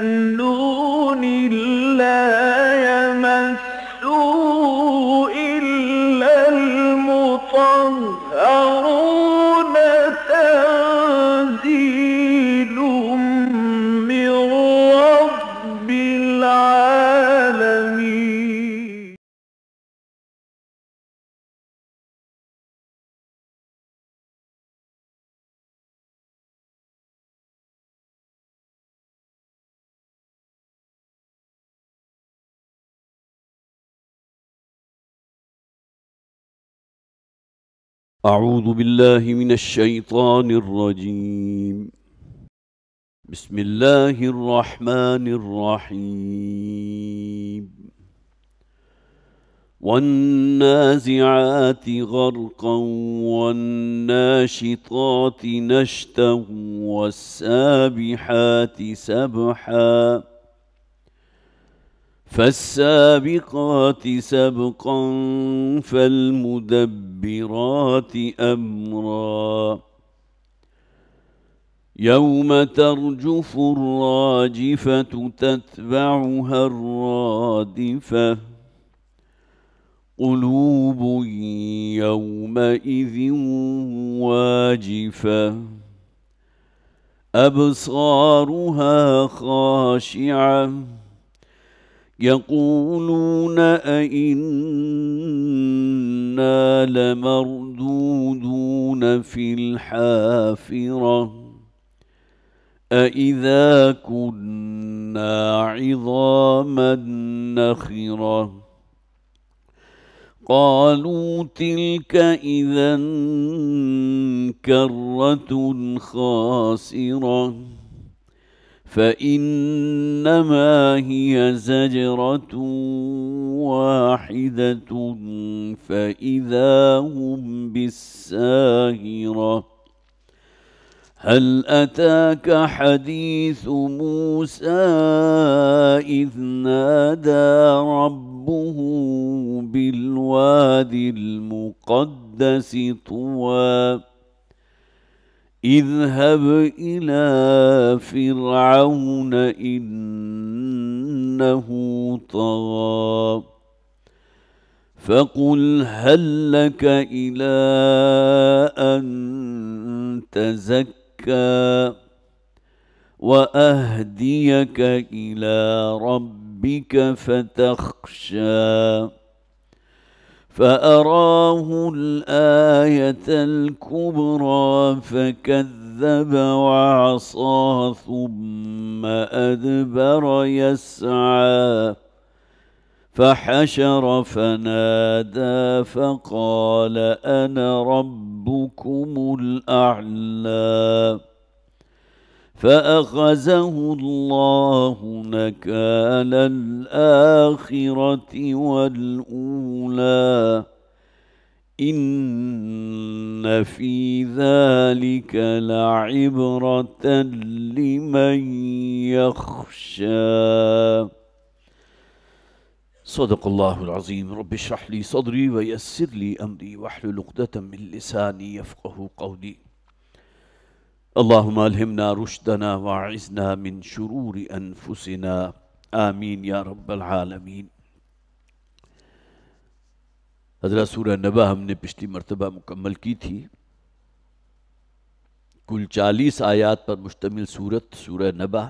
button أعوذ بالله من الشيطان الرجيم بسم الله الرحمن الرحيم والنازعات غرقا والناشطات نشتا والسابحات سبحا فالسابقات سبقا فالمدبرات امرا يوم ترجف الراجفه تتبعها الرادفه قلوب يومئذ واجفه ابصارها خاشعه يقولون أئنا لمردودون في الحافرة أئذا كنا عظاما نخرة قالوا تلك إذا كرة خاسرة فإنما هي زجرة واحدة فإذا هم بالساهرة هل أتاك حديث موسى إذ نادى ربه بالوادي المقدس طوى اذهب إلى فرعون إنه طغى فقل هل لك إلى أن تزكى وأهديك إلى ربك فتخشى فأراه الآية الكبرى فكذب وعصى ثم أدبر يسعى فحشر فنادى فقال أنا ربكم الأعلى فأخذه الله نكال الآخرة والأولى إن في ذلك لعبرة لمن يخشى صدق الله العظيم رب اشرح لي صدري ويسر لي أمري واحلل عقدة من لساني يفقه قولي رشدنا اللہ من شرور انفسنا آمین یا العالمین حضرت سورہ نبا ہم نے پچھلی مرتبہ مکمل کی تھی کل چالیس آیات پر مشتمل صورت سورہ نبا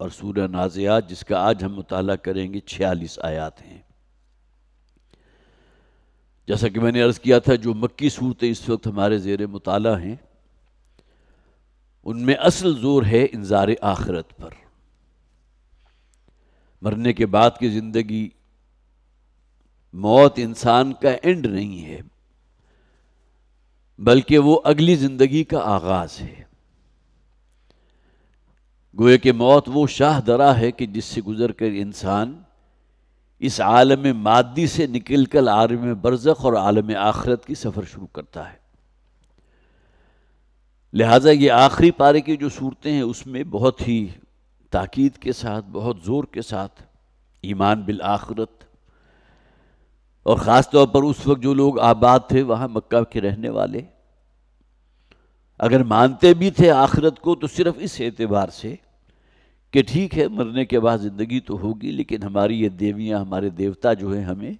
اور سورہ نازیات جس کا آج ہم مطالعہ کریں گے چھیالیس آیات ہیں جیسا کہ میں نے عرض کیا تھا جو مکی صورتیں اس وقت ہمارے زیر مطالعہ ہیں ان میں اصل زور ہے انذار آخرت پر مرنے کے بعد کی زندگی موت انسان کا اینڈ نہیں ہے بلکہ وہ اگلی زندگی کا آغاز ہے گوئے کہ موت وہ شاہ درا ہے کہ جس سے گزر کر انسان اس عالم مادی سے نکل کر عالم برزخ اور عالم آخرت کی سفر شروع کرتا ہے لہٰذا یہ آخری پارے کی جو صورتیں ہیں اس میں بہت ہی تاکید کے ساتھ بہت زور کے ساتھ ایمان بالآخرت اور خاص طور پر اس وقت جو لوگ آباد تھے وہاں مکہ کے رہنے والے اگر مانتے بھی تھے آخرت کو تو صرف اس اعتبار سے کہ ٹھیک ہے مرنے کے بعد زندگی تو ہوگی لیکن ہماری یہ دیویاں ہمارے دیوتا جو ہیں ہمیں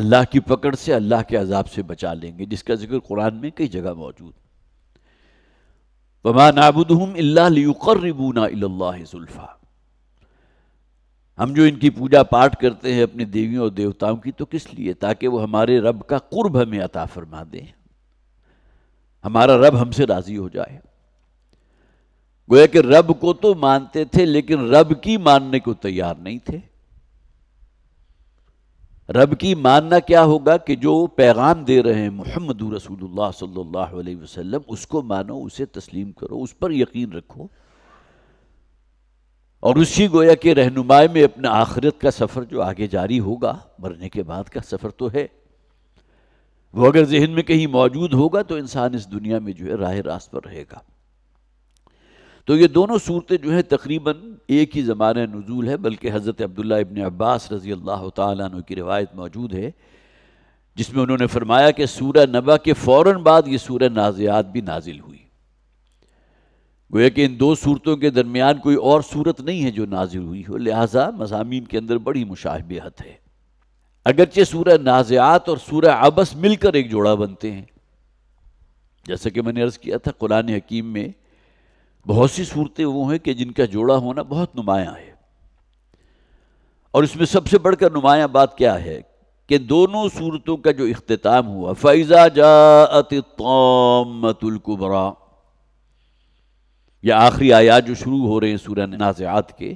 اللہ کی پکڑ سے اللہ کے عذاب سے بچا لیں گے جس کا ذکر قرآن میں کئی جگہ موجود الله زلفا ہم جو ان کی پوجا پاٹ کرتے ہیں اپنی دیویوں اور دیوتاؤں کی تو کس لیے تاکہ وہ ہمارے رب کا قرب ہمیں عطا فرما دے ہمارا رب ہم سے راضی ہو جائے گویا کہ رب کو تو مانتے تھے لیکن رب کی ماننے کو تیار نہیں تھے رب کی ماننا کیا ہوگا کہ جو پیغام دے رہے ہیں محمد رسول اللہ صلی اللہ علیہ وسلم اس کو مانو اسے تسلیم کرو اس پر یقین رکھو اور اسی گویا کہ رہنمائی میں اپنا آخرت کا سفر جو آگے جاری ہوگا مرنے کے بعد کا سفر تو ہے وہ اگر ذہن میں کہیں موجود ہوگا تو انسان اس دنیا میں جو ہے راہ راست پر رہے گا تو یہ دونوں صورتیں جو ہیں تقریباً ایک ہی زمانہ نزول ہے بلکہ حضرت عبداللہ ابن عباس رضی اللہ تعالیٰ عنہ کی روایت موجود ہے جس میں انہوں نے فرمایا کہ سورہ نبا کے فوراً بعد یہ سورہ نازیات بھی نازل ہوئی گویا کہ ان دو صورتوں کے درمیان کوئی اور صورت نہیں ہے جو نازل ہوئی ہو لہٰذا مضامین کے اندر بڑی مشاہبیت ہے اگرچہ سورہ نازیات اور سورہ آبس مل کر ایک جوڑا بنتے ہیں جیسا کہ میں نے عرض کیا تھا قرآن حکیم میں بہت سی صورتیں وہ ہیں کہ جن کا جوڑا ہونا بہت نمایاں ہے اور اس میں سب سے بڑھ کر نمایاں بات کیا ہے کہ دونوں صورتوں کا جو اختتام ہوا فیضا جاءت الطامت القبرا یہ آخری آیات جو شروع ہو رہے ہیں سورہ نازعات کے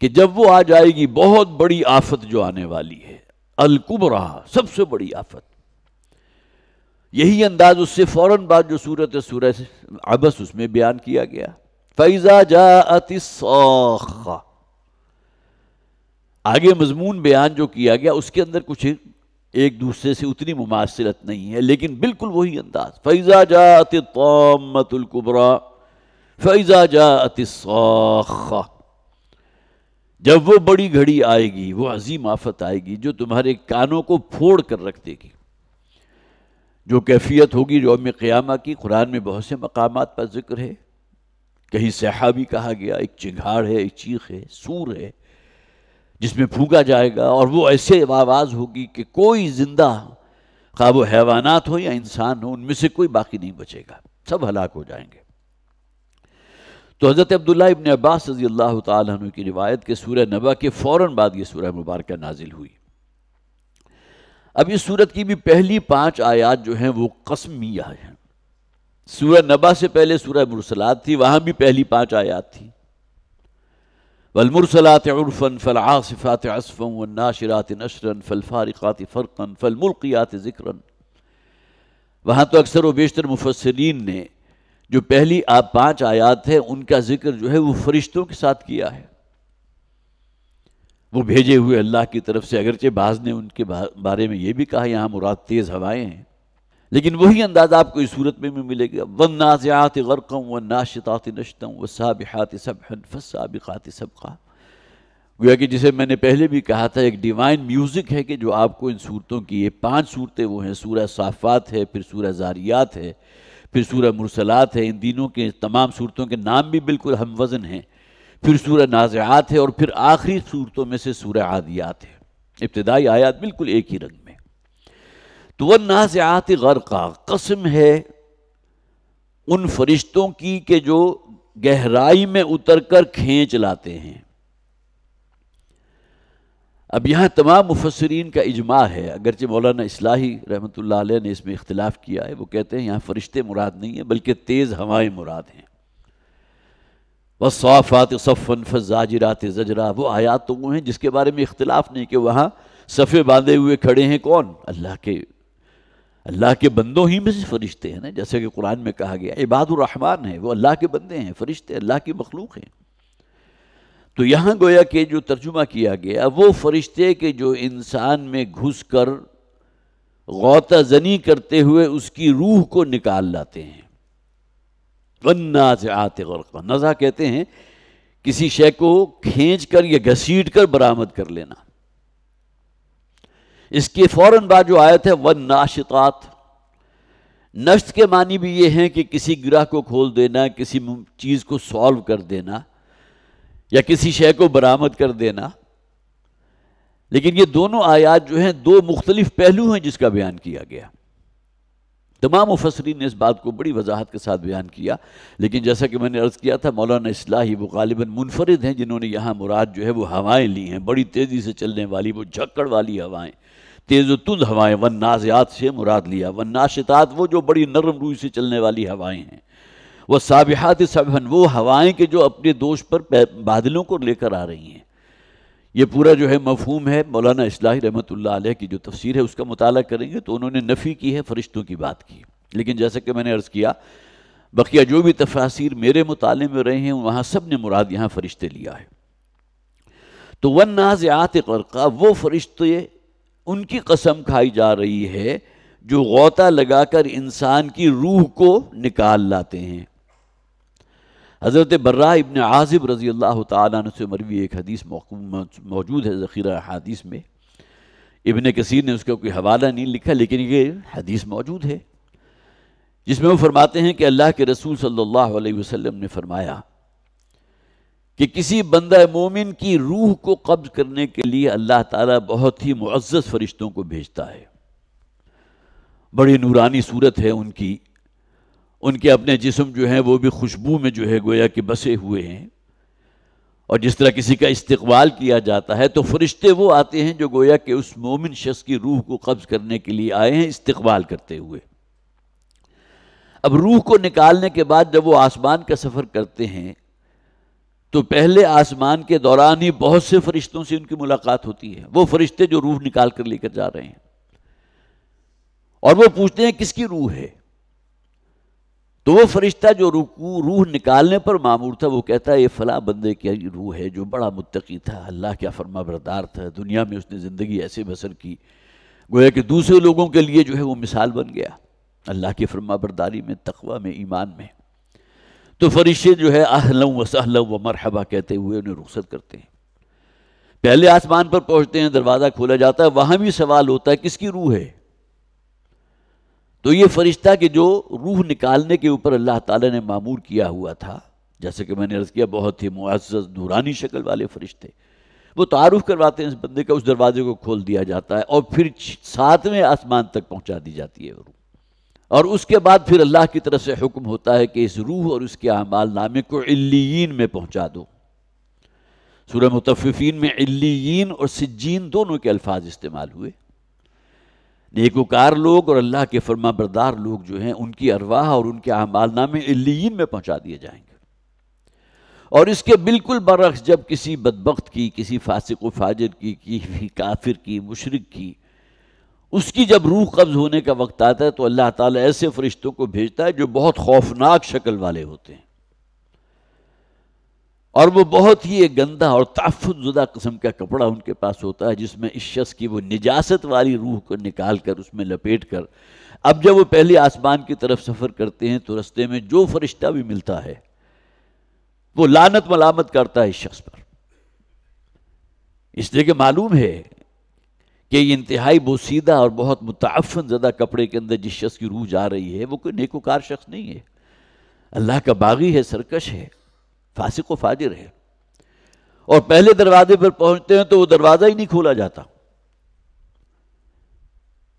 کہ جب وہ آ جائے گی بہت بڑی آفت جو آنے والی ہے الکمرہ سب سے بڑی آفت یہی انداز اس سے فوراً بعد جو سورت سورہ ابس اس میں بیان کیا گیا فیضا جاءت اتسا آگے مضمون بیان جو کیا گیا اس کے اندر کچھ ایک دوسرے سے اتنی مماثلت نہیں ہے لیکن بالکل وہی انداز فیضا جا القبرا فیضا جاءت اتسوخ جب وہ بڑی گھڑی آئے گی وہ عظیم آفت آئے گی جو تمہارے کانوں کو پھوڑ کر رکھ دے گی جو کیفیت ہوگی جو ام قیامہ کی قرآن میں بہت سے مقامات پر ذکر ہے کہیں سیاح بھی کہا گیا ایک چنگھاڑ ہے ایک چیخ ہے سور ہے جس میں پھونکا جائے گا اور وہ ایسے آواز ہوگی کہ کوئی زندہ و حیوانات ہو یا انسان ہو ان میں سے کوئی باقی نہیں بچے گا سب ہلاک ہو جائیں گے تو حضرت عبداللہ ابن عباس رضی اللہ تعالیٰ عنہ کی روایت کے سورہ نبا کے فوراً بعد یہ سورہ مبارکہ نازل ہوئی اب اس سورت کی بھی پہلی پانچ آیات جو ہیں وہ قسمیہ ہیں سورہ نبا سے پہلے سورہ مرسلات تھی وہاں بھی پہلی پانچ آیات تھی والمرسلات عرفا فالعاصفات عصفا والناشرات نشراً فالفارقات فرقا فالملقیات ذکرا ذکراً وہاں تو اکثر و بیشتر مفسرین نے جو پہلی آپ پانچ آیات ہیں ان کا ذکر جو ہے وہ فرشتوں کے ساتھ کیا ہے وہ بھیجے ہوئے اللہ کی طرف سے اگرچہ بعض نے ان کے بارے میں یہ بھی کہا یہاں مراد تیز ہوائیں ہیں لیکن وہی انداز آپ کو اس صورت میں بھی ملے گا ون ناظیات غرقم و ناشتات نشتم و صابحات سابقات سبقہ گویا کہ جسے میں نے پہلے بھی کہا تھا ایک ڈیوائن میوزک ہے کہ جو آپ کو ان صورتوں کی یہ پانچ صورتیں وہ ہیں سورہ صافات ہے پھر سورہ زاریات ہے پھر سورہ مرسلات ہے ان دینوں کے تمام صورتوں کے نام بھی بالکل ہم وزن ہیں پھر سورہ نازعات ہے اور پھر آخری صورتوں میں سے سورہ عادیات ہے ابتدائی آیات بالکل ایک ہی رنگ میں تو وہ نازعات غرقہ قسم ہے ان فرشتوں کی کہ جو گہرائی میں اتر کر کھینچ لاتے ہیں اب یہاں تمام مفسرین کا اجماع ہے اگرچہ مولانا اصلاحی رحمۃ اللہ علیہ نے اس میں اختلاف کیا ہے وہ کہتے ہیں یہاں فرشتے مراد نہیں ہیں بلکہ تیز ہوائیں مراد ہیں بس صفن صفرات زجرا وہ آیات تو وہ ہیں جس کے بارے میں اختلاف نہیں کہ وہاں صفے باندھے ہوئے کھڑے ہیں کون اللہ کے اللہ کے بندوں ہی میں سے فرشتے ہیں نا جیسے کہ قرآن میں کہا گیا عباد الرحمن ہیں وہ اللہ کے بندے ہیں فرشتے اللہ کی مخلوق ہیں تو یہاں گویا کہ جو ترجمہ کیا گیا وہ فرشتے کے جو انسان میں گھس کر غوطہ زنی کرتے ہوئے اس کی روح کو نکال لاتے ہیں ونچ آتے غرق کہتے ہیں کسی شے کو کھینچ کر یا گھسیٹ کر برآمد کر لینا اس کے فوراً بعد جو آیت ہے ون ناشقات نشت کے معنی بھی یہ ہیں کہ کسی گرہ کو کھول دینا کسی چیز کو سالو کر دینا یا کسی شے کو برآمد کر دینا لیکن یہ دونوں آیات جو ہیں دو مختلف پہلو ہیں جس کا بیان کیا گیا تمام مفسرین نے اس بات کو بڑی وضاحت کے ساتھ بیان کیا لیکن جیسا کہ میں نے عرض کیا تھا مولانا اصلاحی وہ غالباً منفرد ہیں جنہوں نے یہاں مراد جو ہے وہ ہوائیں لی ہیں بڑی تیزی سے چلنے والی وہ جھکڑ والی ہوائیں تیز و تند ہوائیں ون نازیات سے مراد لیا ون ناشتات وہ جو بڑی نرم روئی سے چلنے والی ہوائیں ہیں وہ سابحات صبحن وہ ہوائیں کہ جو اپنے دوش پر بادلوں کو لے کر آ رہی ہیں یہ پورا جو ہے مفہوم ہے مولانا اصلاحی رحمۃ اللہ علیہ کی جو تفسیر ہے اس کا مطالعہ کریں گے تو انہوں نے نفی کی ہے فرشتوں کی بات کی لیکن جیسا کہ میں نے عرض کیا بقیہ جو بھی تفاصیر میرے مطالعے میں رہے ہیں وہاں سب نے مراد یہاں فرشتے لیا ہے تو ون ناز آت قرقہ وہ فرشتے ان کی قسم کھائی جا رہی ہے جو غوطہ لگا کر انسان کی روح کو نکال لاتے ہیں حضرت برہ ابن عاظب رضی اللہ تعالیٰ نے مروی ایک حدیث موجود ہے ذخیرہ حادیث میں ابن کثیر نے اس کا کوئی حوالہ نہیں لکھا لیکن یہ حدیث موجود ہے جس میں وہ فرماتے ہیں کہ اللہ کے رسول صلی اللہ علیہ وسلم نے فرمایا کہ کسی بندہ مومن کی روح کو قبض کرنے کے لیے اللہ تعالیٰ بہت ہی معزز فرشتوں کو بھیجتا ہے بڑی نورانی صورت ہے ان کی ان کے اپنے جسم جو ہیں وہ بھی خوشبو میں جو ہے گویا کہ بسے ہوئے ہیں اور جس طرح کسی کا استقبال کیا جاتا ہے تو فرشتے وہ آتے ہیں جو گویا کہ اس مومن شخص کی روح کو قبض کرنے کے لیے آئے ہیں استقبال کرتے ہوئے اب روح کو نکالنے کے بعد جب وہ آسمان کا سفر کرتے ہیں تو پہلے آسمان کے دوران ہی بہت سے فرشتوں سے ان کی ملاقات ہوتی ہے وہ فرشتے جو روح نکال کر لے کر جا رہے ہیں اور وہ پوچھتے ہیں کس کی روح ہے تو وہ فرشتہ جو رکو روح نکالنے پر معمور تھا وہ کہتا ہے یہ فلاں بندے کی روح ہے جو بڑا متقی تھا اللہ کیا فرما بردار تھا دنیا میں اس نے زندگی ایسے بسر کی گویا کہ دوسرے لوگوں کے لیے جو ہے وہ مثال بن گیا اللہ کی فرما برداری میں تقوی میں ایمان میں تو فرشتے جو ہے اللہ و و مرحبا کہتے ہوئے انہیں رخصت کرتے ہیں پہلے آسمان پر پہنچتے ہیں دروازہ کھولا جاتا ہے وہاں بھی سوال ہوتا ہے کس کی روح ہے تو یہ فرشتہ کہ جو روح نکالنے کے اوپر اللہ تعالیٰ نے معمور کیا ہوا تھا جیسے کہ میں نے عرض کیا بہت ہی معزز نورانی شکل والے فرشتے وہ تعارف کرواتے ہیں اس بندے کا اس دروازے کو کھول دیا جاتا ہے اور پھر ساتویں آسمان تک پہنچا دی جاتی ہے روح اور اس کے بعد پھر اللہ کی طرف سے حکم ہوتا ہے کہ اس روح اور اس کے اعمال نامے کو علیین میں پہنچا دو سورہ متففین میں علیین اور سجین دونوں کے الفاظ استعمال ہوئے نیکوکار لوگ اور اللہ کے فرما بردار لوگ جو ہیں ان کی ارواح اور ان کے اعمال نامے علیین میں پہنچا دیے جائیں گے اور اس کے بالکل برعکس جب کسی بدبخت کی کسی فاسق و فاجر کی کسی کافر کی مشرق کی اس کی جب روح قبض ہونے کا وقت آتا ہے تو اللہ تعالیٰ ایسے فرشتوں کو بھیجتا ہے جو بہت خوفناک شکل والے ہوتے ہیں اور وہ بہت ہی ایک گندا اور تحفظ زدہ قسم کا کپڑا ان کے پاس ہوتا ہے جس میں اس شخص کی وہ نجاست والی روح کو نکال کر اس میں لپیٹ کر اب جب وہ پہلے آسمان کی طرف سفر کرتے ہیں تو رستے میں جو فرشتہ بھی ملتا ہے وہ لانت ملامت کرتا ہے اس شخص پر اس لیے کہ معلوم ہے کہ یہ انتہائی بوسیدہ اور بہت متعفن زدہ کپڑے کے اندر جس شخص کی روح جا رہی ہے وہ کوئی نیکوکار شخص نہیں ہے اللہ کا باغی ہے سرکش ہے فاسق و فاجر ہے اور پہلے دروازے پر پہنچتے ہیں تو وہ دروازہ ہی نہیں کھولا جاتا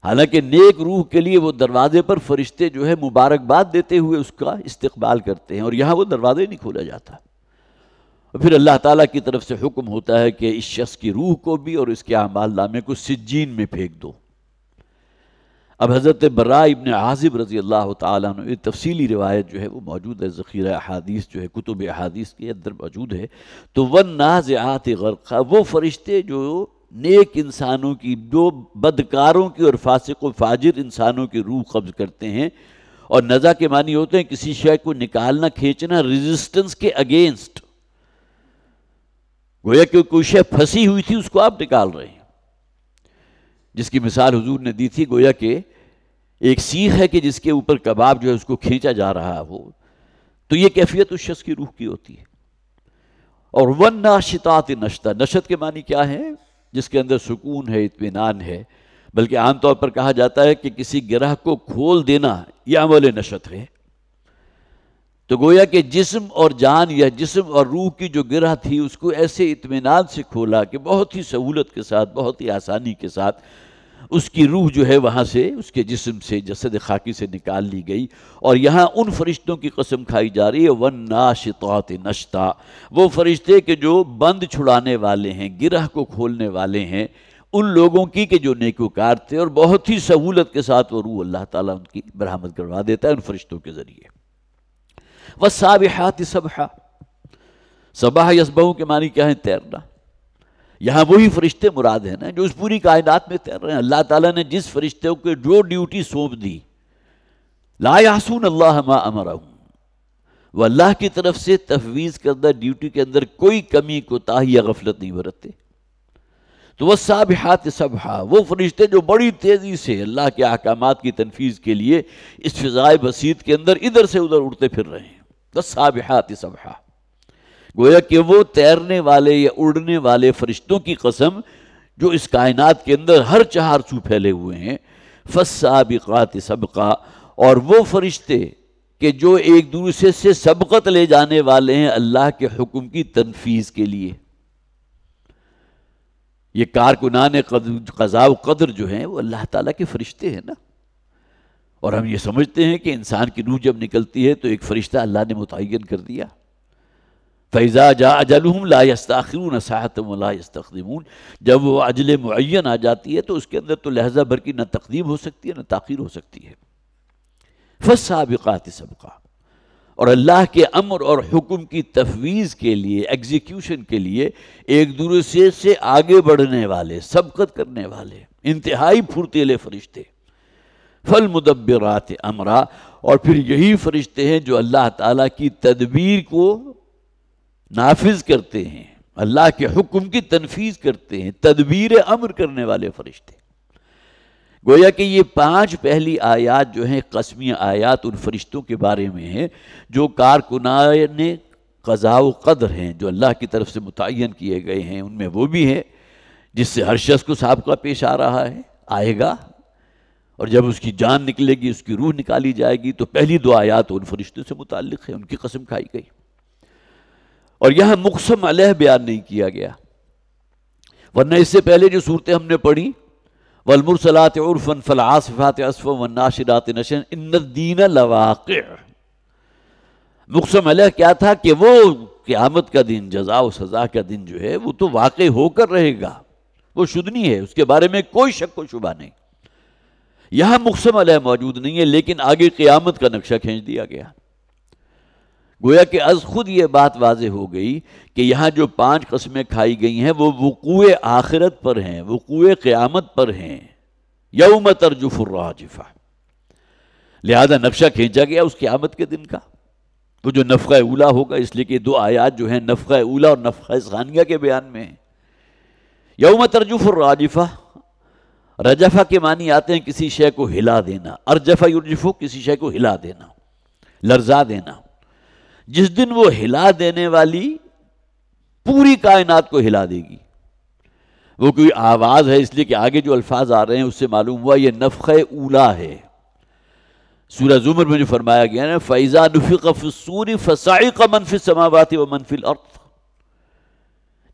حالانکہ نیک روح کے لیے وہ دروازے پر فرشتے جو ہے مبارکباد دیتے ہوئے اس کا استقبال کرتے ہیں اور یہاں وہ دروازہ ہی نہیں کھولا جاتا اور پھر اللہ تعالیٰ کی طرف سے حکم ہوتا ہے کہ اس شخص کی روح کو بھی اور اس کے اعمال نامے کو سجین میں پھینک دو اب حضرت برا ابن عاظب رضی اللہ تعالیٰ عنہ یہ تفصیلی روایت جو ہے وہ موجود ہے ذخیرہ احادیث جو ہے کتب احادیث کے اندر موجود ہے تو ون ناز آت غرقہ وہ فرشتے جو نیک انسانوں کی جو بدکاروں کی اور فاسق و فاجر انسانوں کی روح قبض کرتے ہیں اور نزا کے معنی ہوتے ہیں کسی شے کو نکالنا کھینچنا ریزسٹنس کے اگینسٹ گویا کہ کوئی شے پھنسی ہوئی تھی اس کو آپ نکال رہے ہیں جس کی مثال حضور نے دی تھی گویا کہ ایک سیخ ہے کہ جس کے اوپر کباب جو ہے اس کو کھینچا جا رہا ہو تو یہ کیفیت اس شخص کی روح کی ہوتی ہے اور ون ناشتات نشتہ نشت کے معنی کیا ہے جس کے اندر سکون ہے اطمینان ہے بلکہ عام طور پر کہا جاتا ہے کہ کسی گرہ کو کھول دینا یہ عمل نشت ہے تو گویا کہ جسم اور جان یا جسم اور روح کی جو گرہ تھی اس کو ایسے اطمینان سے کھولا کہ بہت ہی سہولت کے ساتھ بہت ہی آسانی کے ساتھ اس کی روح جو ہے وہاں سے اس کے جسم سے جسد خاکی سے نکال لی گئی اور یہاں ان فرشتوں کی قسم کھائی جا رہی ہے ون ناشطوت نشتا وہ فرشتے کے جو بند چھڑانے والے ہیں گرہ کو کھولنے والے ہیں ان لوگوں کی کہ جو نیکوکار تھے اور بہت ہی سہولت کے ساتھ وہ روح اللہ تعالیٰ ان کی برآمد کروا دیتا ہے ان فرشتوں کے ذریعے صبح صبح سباہوں کے معنی کیا ہے تیرنا یہاں وہی فرشتے مراد ہیں جو اس پوری کائنات میں تیر رہے ہیں اللہ تعالیٰ نے جس فرشتوں کو جو ڈیوٹی سونپ دی لا یاسون اللہ وہ اللہ کی طرف سے تفویض کردہ ڈیوٹی کے اندر کوئی کمی کو تاہی یا غفلت نہیں برتتے تو وہ سابحات صبحا وہ فرشتے جو بڑی تیزی سے اللہ کے احکامات کی تنفیذ کے لیے اس فضائے بسیط کے اندر ادھر سے ادھر اڑتے پھر رہے ہیں سابحات گویا کہ وہ تیرنے والے یا اڑنے والے فرشتوں کی قسم جو اس کائنات کے اندر ہر چہار چو پھیلے ہوئے ہیں فسابقات سبقہ اور وہ فرشتے کہ جو ایک دوسرے سے سبقت لے جانے والے ہیں اللہ کے حکم کی تنفیذ کے لیے یہ کارکنان و قدر جو ہیں وہ اللہ تعالیٰ کے فرشتے ہیں نا اور ہم یہ سمجھتے ہیں کہ انسان کی روح جب نکلتی ہے تو ایک فرشتہ اللہ نے متعین کر دیا فیضا جا لا جاجلوم و لا یستخدمون جب وہ اجل معین آ جاتی ہے تو اس کے اندر تو لہجہ بھر کی نہ تقدیم ہو سکتی ہے نہ تاخیر ہو سکتی ہے فس سابقات سب کا اور اللہ کے امر اور حکم کی تفویض کے لیے ایگزیکیوشن کے لیے ایک دوسرے سے آگے بڑھنے والے سبقت کرنے والے انتہائی پھرتیلے فرشتے فل مدبرات امرا اور پھر یہی فرشتے ہیں جو اللہ تعالیٰ کی تدبیر کو نافذ کرتے ہیں اللہ کے حکم کی تنفیذ کرتے ہیں تدبیر امر کرنے والے فرشتے گویا کہ یہ پانچ پہلی آیات جو ہیں قسمی آیات ان فرشتوں کے بارے میں ہیں جو کارکنان و قدر ہیں جو اللہ کی طرف سے متعین کیے گئے ہیں ان میں وہ بھی ہیں جس سے ہر شخص کو سابقہ پیش آ رہا ہے آئے گا اور جب اس کی جان نکلے گی اس کی روح نکالی جائے گی تو پہلی دو آیات ان فرشتوں سے متعلق ہے ان کی قسم کھائی گئی اور یہاں مقسم علیہ بیان نہیں کیا گیا ورنہ اس سے پہلے جو صورتیں ہم نے پڑھی ولمرسلات نشن مقسم علیہ کیا تھا کہ وہ قیامت کا دن جزا و سزا کا دن جو ہے وہ تو واقع ہو کر رہے گا وہ شدنی ہے اس کے بارے میں کوئی شک و شبہ نہیں یہاں مقسم علیہ موجود نہیں ہے لیکن آگے قیامت کا نقشہ کھینچ دیا گیا گویا کہ از خود یہ بات واضح ہو گئی کہ یہاں جو پانچ قسمیں کھائی گئی ہیں وہ وقوع آخرت پر ہیں وقوع قیامت پر ہیں یوم ترجف الراجفہ لہذا نقشہ کھینچا گیا اس قیامت کے دن کا تو جو نفقہ اولا ہوگا اس لیے کہ دو آیات جو ہیں نفقہ اولا اور نفقہ ثانیہ کے بیان میں یوم ترجف الراجفہ رجفہ کے معنی آتے ہیں کسی شے کو ہلا دینا ارجفہ یرجفو کسی شے کو ہلا دینا لرزا دینا جس دن وہ ہلا دینے والی پوری کائنات کو ہلا دے گی وہ کوئی آواز ہے اس لیے کہ آگے جو الفاظ آ رہے ہیں اس سے معلوم ہوا یہ نفق اولا ہے سورہ زمر میں جو فرمایا گیا نا فیضا نفی کا منفی سماواتی و منفی الارض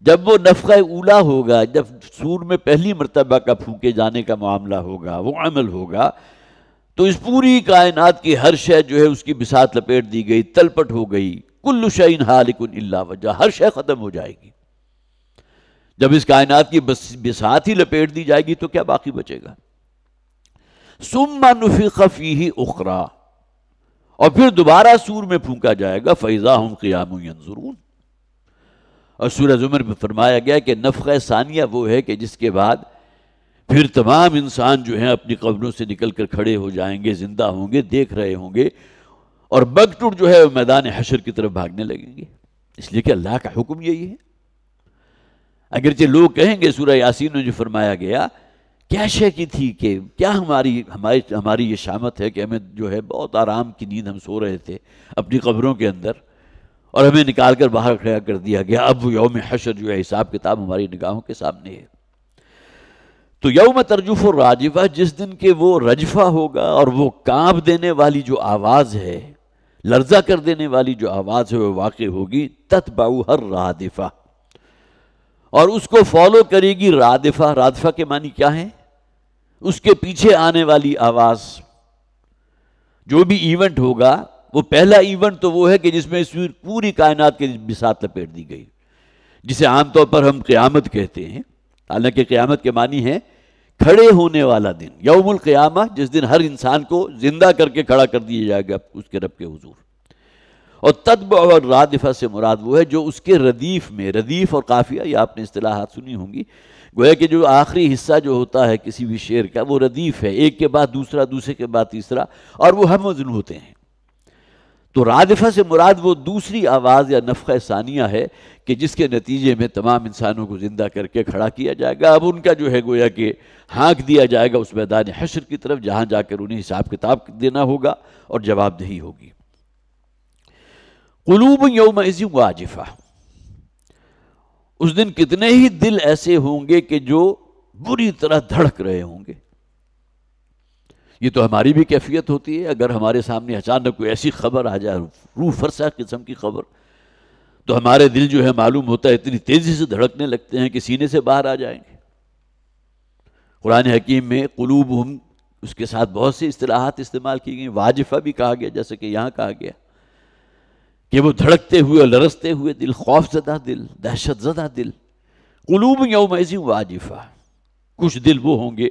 جب وہ نفقہ اولا ہوگا جب سور میں پہلی مرتبہ کا پھونکے جانے کا معاملہ ہوگا وہ عمل ہوگا تو اس پوری کائنات کی ہر شے جو ہے اس کی بسات لپیٹ دی گئی تلپٹ ہو گئی کل شعین حالکن وجہ ہر شے ختم ہو جائے گی جب اس کائنات کی بسات ہی لپیٹ دی جائے گی تو کیا باقی بچے گا سما نفی خفی ہی اخرا اور پھر دوبارہ سور میں پھونکا جائے گا فیضا اور سورہ زمر میں فرمایا گیا کہ نفقۂ ثانیہ وہ ہے کہ جس کے بعد پھر تمام انسان جو ہیں اپنی قبروں سے نکل کر کھڑے ہو جائیں گے زندہ ہوں گے دیکھ رہے ہوں گے اور بگ ٹوٹ جو ہے وہ میدان حشر کی طرف بھاگنے لگیں گے اس لیے کہ اللہ کا حکم یہی ہے اگرچہ لوگ کہیں گے سورہ یاسین میں جو فرمایا گیا کیا شے کی تھی کہ کیا ہماری ہماری ہماری یہ شامت ہے کہ ہمیں جو ہے بہت آرام کی نیند ہم سو رہے تھے اپنی قبروں کے اندر اور ہمیں نکال کر باہر کھڑا کر دیا گیا اب یوم حشر جو ہے حساب کتاب ہماری نگاہوں کے سامنے ہے تو یوم ترجف و راجفہ جس دن کے وہ رجفہ ہوگا اور وہ کانپ دینے والی جو آواز ہے لرزہ کر دینے والی جو آواز ہے وہ واقع ہوگی تت باؤ ہر رادفہ اور اس کو فالو کرے گی رادفہ رادفہ کے معنی کیا ہے اس کے پیچھے آنے والی آواز جو بھی ایونٹ ہوگا وہ پہلا ایونٹ تو وہ ہے کہ جس میں پوری کائنات کے بسات لپیٹ دی گئی جسے عام طور پر ہم قیامت کہتے ہیں حالانکہ قیامت کے معنی ہے کھڑے ہونے والا دن یوم القیامہ جس دن ہر انسان کو زندہ کر کے کھڑا کر دیا جائے گا اس کے رب کے حضور اور تدب اور رادفہ سے مراد وہ ہے جو اس کے ردیف میں ردیف اور قافیہ یہ آپ نے اصطلاحات سنی ہوں گی گویا کہ جو آخری حصہ جو ہوتا ہے کسی بھی شعر کا وہ ردیف ہے ایک کے بعد دوسرا دوسرے کے بعد تیسرا اور وہ ہم وزن ہوتے ہیں تو رادفہ سے مراد وہ دوسری آواز یا نفقہ ثانیہ ہے کہ جس کے نتیجے میں تمام انسانوں کو زندہ کر کے کھڑا کیا جائے گا اب ان کا جو ہے گویا کہ ہانک دیا جائے گا اس میدان حشر کی طرف جہاں جا کر انہیں حساب کتاب دینا ہوگا اور جواب دہی ہوگی قلوب یوم عظم واجفہ اس دن کتنے ہی دل ایسے ہوں گے کہ جو بری طرح دھڑک رہے ہوں گے یہ تو ہماری بھی کیفیت ہوتی ہے اگر ہمارے سامنے اچانک کوئی ایسی خبر آ جائے روح فرسا قسم کی خبر تو ہمارے دل جو ہے معلوم ہوتا ہے اتنی تیزی سے دھڑکنے لگتے ہیں کہ سینے سے باہر آ جائیں گے قرآن حکیم میں قلوب ہم اس کے ساتھ بہت سی اصطلاحات استعمال کی گئیں واجفہ بھی کہا گیا جیسے کہ یہاں کہا گیا کہ وہ دھڑکتے ہوئے اور لرستے ہوئے دل خوف زدہ دل دہشت زدہ دل قلوب یوم واجفہ کچھ دل وہ ہوں گے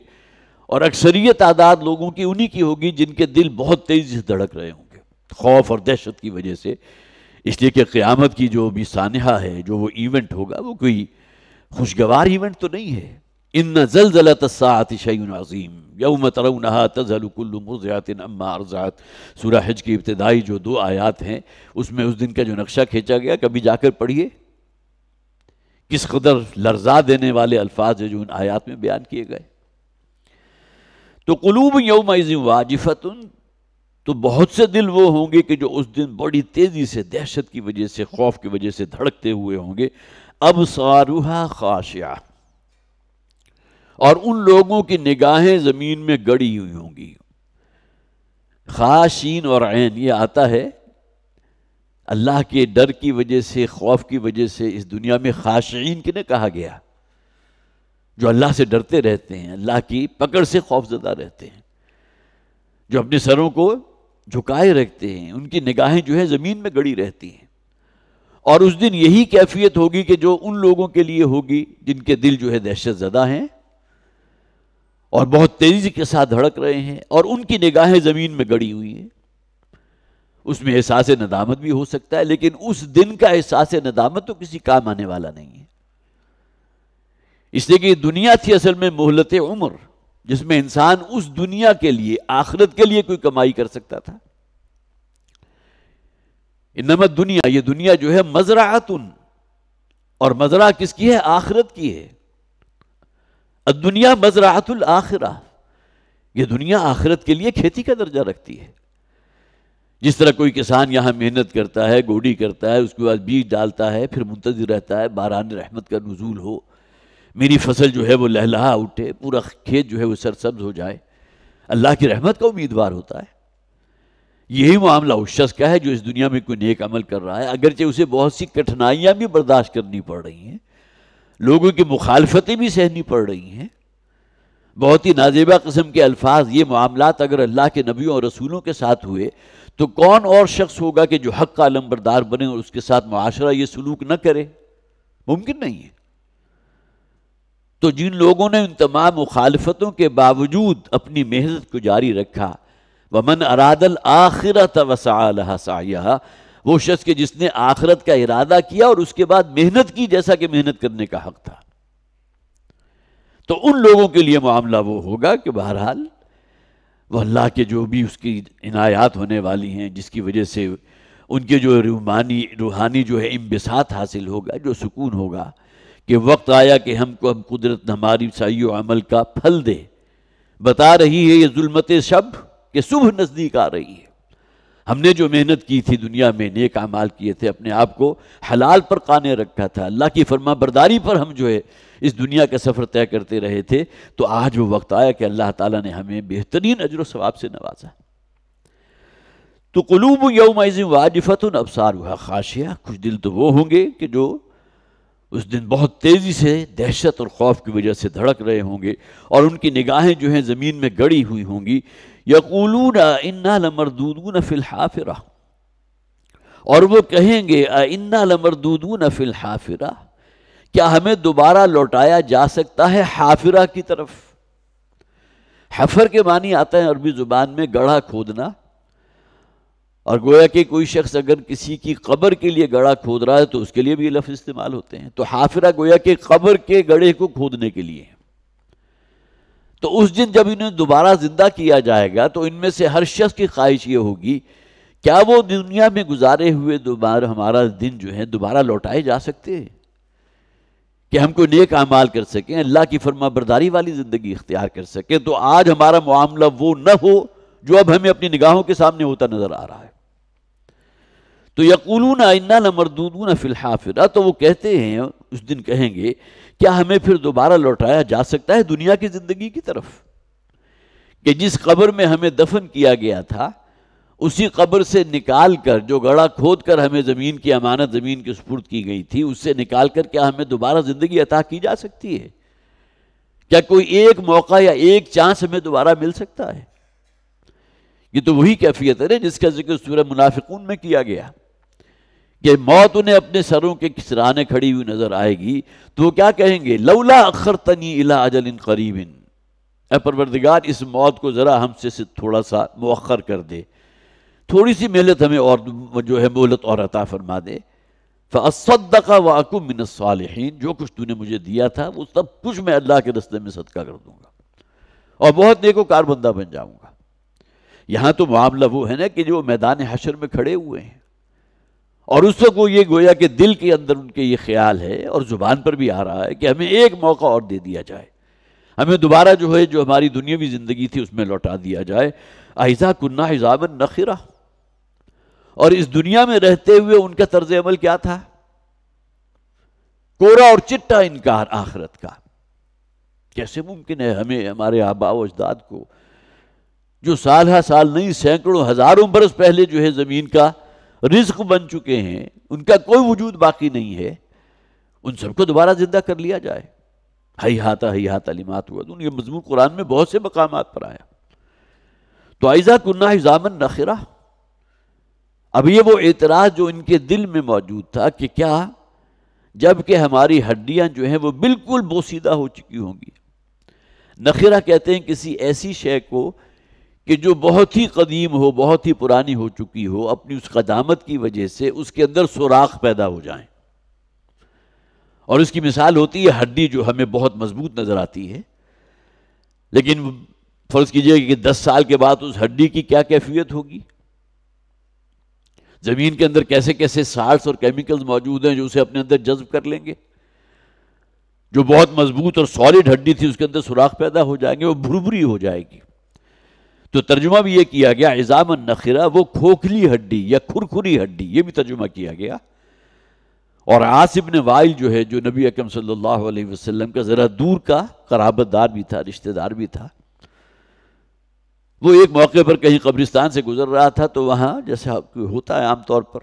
اور اکثریت تعداد لوگوں کی انہی کی ہوگی جن کے دل بہت تیزی سے دھڑک رہے ہوں گے خوف اور دہشت کی وجہ سے اس لیے کہ قیامت کی جو بھی سانحہ ہے جو وہ ایونٹ ہوگا وہ کوئی خوشگوار ایونٹ تو نہیں ہے ان نزلزل تساتون عظیم یوم اما تزلکیات سورہ حج کی ابتدائی جو دو آیات ہیں اس میں اس دن کا جو نقشہ کھینچا گیا کبھی جا کر پڑھیے کس قدر لرزا دینے والے الفاظ ہیں جو ان آیات میں بیان کیے گئے تو قلوب یوم واجفت تو بہت سے دل وہ ہوں گے کہ جو اس دن بڑی تیزی سے دہشت کی وجہ سے خوف کی وجہ سے دھڑکتے ہوئے ہوں گے اب ساروحا خواشیا اور ان لوگوں کی نگاہیں زمین میں گڑی ہوئی ہوں گی خاشین اور عین یہ آتا ہے اللہ کے ڈر کی وجہ سے خوف کی وجہ سے اس دنیا میں خاشعین کی نے کہا گیا جو اللہ سے ڈرتے رہتے ہیں اللہ کی پکڑ سے خوف زدہ رہتے ہیں جو اپنے سروں کو جھکائے رکھتے ہیں ان کی نگاہیں جو ہے زمین میں گڑی رہتی ہیں اور اس دن یہی کیفیت ہوگی کہ جو ان لوگوں کے لیے ہوگی جن کے دل جو ہے دہشت زدہ ہیں اور بہت تیزی کے ساتھ دھڑک رہے ہیں اور ان کی نگاہیں زمین میں گڑی ہوئی ہیں اس میں احساس ندامت بھی ہو سکتا ہے لیکن اس دن کا احساس ندامت تو کسی کام آنے والا نہیں ہے اس لیے کہ دنیا تھی اصل میں مہلت عمر جس میں انسان اس دنیا کے لیے آخرت کے لیے کوئی کمائی کر سکتا تھا انما دنیا یہ دنیا جو ہے مزرعتن اور مذرا کس کی ہے آخرت کی ہے دنیا مزرعت الآخرہ یہ دنیا آخرت کے لیے کھیتی کا درجہ رکھتی ہے جس طرح کوئی کسان یہاں محنت کرتا ہے گوڈی کرتا ہے اس کے بعد بیج ڈالتا ہے پھر منتظر رہتا ہے باران رحمت کا نزول ہو میری فصل جو ہے وہ لہلا اٹھے پورا کھیت جو ہے وہ سرسبز ہو جائے اللہ کی رحمت کا امیدوار ہوتا ہے یہی معاملہ اس شخص کا ہے جو اس دنیا میں کوئی نیک عمل کر رہا ہے اگرچہ اسے بہت سی کٹھنائیاں بھی برداشت کرنی پڑ رہی ہیں لوگوں کی مخالفتیں بھی سہنی پڑ رہی ہیں بہت ہی نازیبہ قسم کے الفاظ یہ معاملات اگر اللہ کے نبیوں اور رسولوں کے ساتھ ہوئے تو کون اور شخص ہوگا کہ جو حق کا علم بردار بنے اور اس کے ساتھ معاشرہ یہ سلوک نہ کرے ممکن نہیں ہے تو جن لوگوں نے ان تمام مخالفتوں کے باوجود اپنی محنت کو جاری رکھا وہ من ارادل آخر تھا وہ شخص جس نے آخرت کا ارادہ کیا اور اس کے بعد محنت کی جیسا کہ محنت کرنے کا حق تھا تو ان لوگوں کے لیے معاملہ وہ ہوگا کہ بہرحال وہ اللہ کے جو بھی اس کی عنایات ہونے والی ہیں جس کی وجہ سے ان کے جو روحانی روحانی جو ہے امبساط حاصل ہوگا جو سکون ہوگا کہ وقت آیا کہ ہم کو ہم قدرت ہماری سائی و عمل کا پھل دے بتا رہی ہے یہ ظلمت شب کہ صبح نزدیک آ رہی ہے ہم نے جو محنت کی تھی دنیا میں نیک اعمال کیے تھے اپنے آپ کو حلال پر قانے رکھا تھا اللہ کی فرما برداری پر ہم جو ہے اس دنیا کا سفر طے کرتے رہے تھے تو آج وہ وقت آیا کہ اللہ تعالیٰ نے ہمیں بہترین اجر و ثواب سے نوازا تو قلوب یوم واجفت ابسار ہوا خاشیہ کچھ دل تو وہ ہوں گے کہ جو اس دن بہت تیزی سے دہشت اور خوف کی وجہ سے دھڑک رہے ہوں گے اور ان کی نگاہیں جو ہیں زمین میں گڑی ہوئی ہوں گی یقولون انا لمردودون فی الحافرہ اور وہ کہیں گے اینا لمردودون فی الحافرہ کیا ہمیں دوبارہ لوٹایا جا سکتا ہے حافرہ کی طرف حفر کے معنی آتا ہے عربی زبان میں گڑھا کھودنا اور گویا کہ کوئی شخص اگر کسی کی قبر کے لیے گڑا کھود رہا ہے تو اس کے لیے بھی یہ لفظ استعمال ہوتے ہیں تو حافرہ گویا کہ قبر کے گڑھے کو کھودنے کے لیے تو اس دن جب انہیں دوبارہ زندہ کیا جائے گا تو ان میں سے ہر شخص کی خواہش یہ ہوگی کیا وہ دنیا میں گزارے ہوئے دوبارہ ہمارا دن جو ہے دوبارہ لوٹائے جا سکتے کہ ہم کوئی نیک اعمال کر سکیں اللہ کی فرما برداری والی زندگی اختیار کر سکیں تو آج ہمارا معاملہ وہ نہ ہو جو اب ہمیں اپنی نگاہوں کے سامنے ہوتا نظر آ رہا ہے تو یقولون لمردودون فی الحافرہ تو وہ کہتے ہیں اس دن کہیں گے کیا ہمیں پھر دوبارہ لوٹایا جا سکتا ہے دنیا کی زندگی کی طرف کہ جس قبر میں ہمیں دفن کیا گیا تھا اسی قبر سے نکال کر جو گڑا کھود کر ہمیں زمین کی امانت زمین کی سپرد کی گئی تھی اس سے نکال کر کیا ہمیں دوبارہ زندگی عطا کی جا سکتی ہے کیا کوئی ایک موقع یا ایک چانس ہمیں دوبارہ مل سکتا ہے یہ تو وہی کیفیت ہے نا جس کا ذکر سورہ منافقون میں کیا گیا کہ موت انہیں اپنے سروں کے کسرانے کھڑی ہوئی نظر آئے گی تو وہ کیا کہیں گے لولا اخر تنی الا اجل قریب پروردگار اس موت کو ذرا ہم سے تھوڑا سا مؤخر کر دے تھوڑی سی محلت ہمیں اور جو ہے مہلت اور عطا فرما دے فَأَصَّدَّقَ وَأَكُمْ مِنَ الصَّالِحِينَ جو کچھ تو نے مجھے دیا تھا وہ سب کچھ میں اللہ کے رستے میں صدقہ کر دوں گا اور بہت و کار بندہ بن جاؤں گا یہاں تو معاملہ وہ ہے نا کہ جو میدان حشر میں کھڑے ہوئے ہیں اور اس وقت وہ یہ گویا کہ دل کے اندر ان کے یہ خیال ہے اور زبان پر بھی آ رہا ہے کہ ہمیں ایک موقع اور دے دیا جائے ہمیں دوبارہ جو ہے جو ہماری دنیاوی زندگی تھی اس میں لوٹا دیا جائے کنہ کنہن نخیرہ اور اس دنیا میں رہتے ہوئے ان کا طرز عمل کیا تھا کوڑا اور چٹا انکار آخرت کا کیسے ممکن ہے ہمیں ہمارے آبا و اجداد کو جو سال ہا سال نہیں سینکڑوں ہزاروں برس پہلے جو ہے زمین کا رزق بن چکے ہیں ان کا کوئی وجود باقی نہیں ہے ان سب کو دوبارہ زندہ کر لیا جائے ہی ہی ہاتا ہاتا ہوا یہ مضمون قرآن میں بہت سے مقامات پر آیا تو کنہ حضامن نخرہ اب یہ وہ اعتراض جو ان کے دل میں موجود تھا کہ کیا جب کہ ہماری ہڈیاں جو ہیں وہ بالکل بوسیدہ ہو چکی ہوں گی نخرہ کہتے ہیں کسی ایسی شے کو کہ جو بہت ہی قدیم ہو بہت ہی پرانی ہو چکی ہو اپنی اس قدامت کی وجہ سے اس کے اندر سوراخ پیدا ہو جائیں اور اس کی مثال ہوتی ہے ہڈی جو ہمیں بہت مضبوط نظر آتی ہے لیکن فرض کیجئے کہ دس سال کے بعد اس ہڈی کی کیا کیفیت ہوگی زمین کے اندر کیسے کیسے سالس اور کیمیکلز موجود ہیں جو اسے اپنے اندر جذب کر لیں گے جو بہت مضبوط اور سالڈ ہڈی تھی اس کے اندر سوراخ پیدا ہو جائیں گے وہ بھربری ہو جائے گی تو ترجمہ بھی یہ کیا گیا النخرہ وہ کھوکھلی ہڈی یا کھرکھری ہڈی یہ بھی ترجمہ کیا گیا اور آصف نے وائل جو ہے جو نبی اکم صلی اللہ علیہ وسلم کا ذرا دور کا قرابت دار بھی تھا رشتہ دار بھی تھا وہ ایک موقع پر کہیں قبرستان سے گزر رہا تھا تو وہاں جیسا ہوتا ہے عام طور پر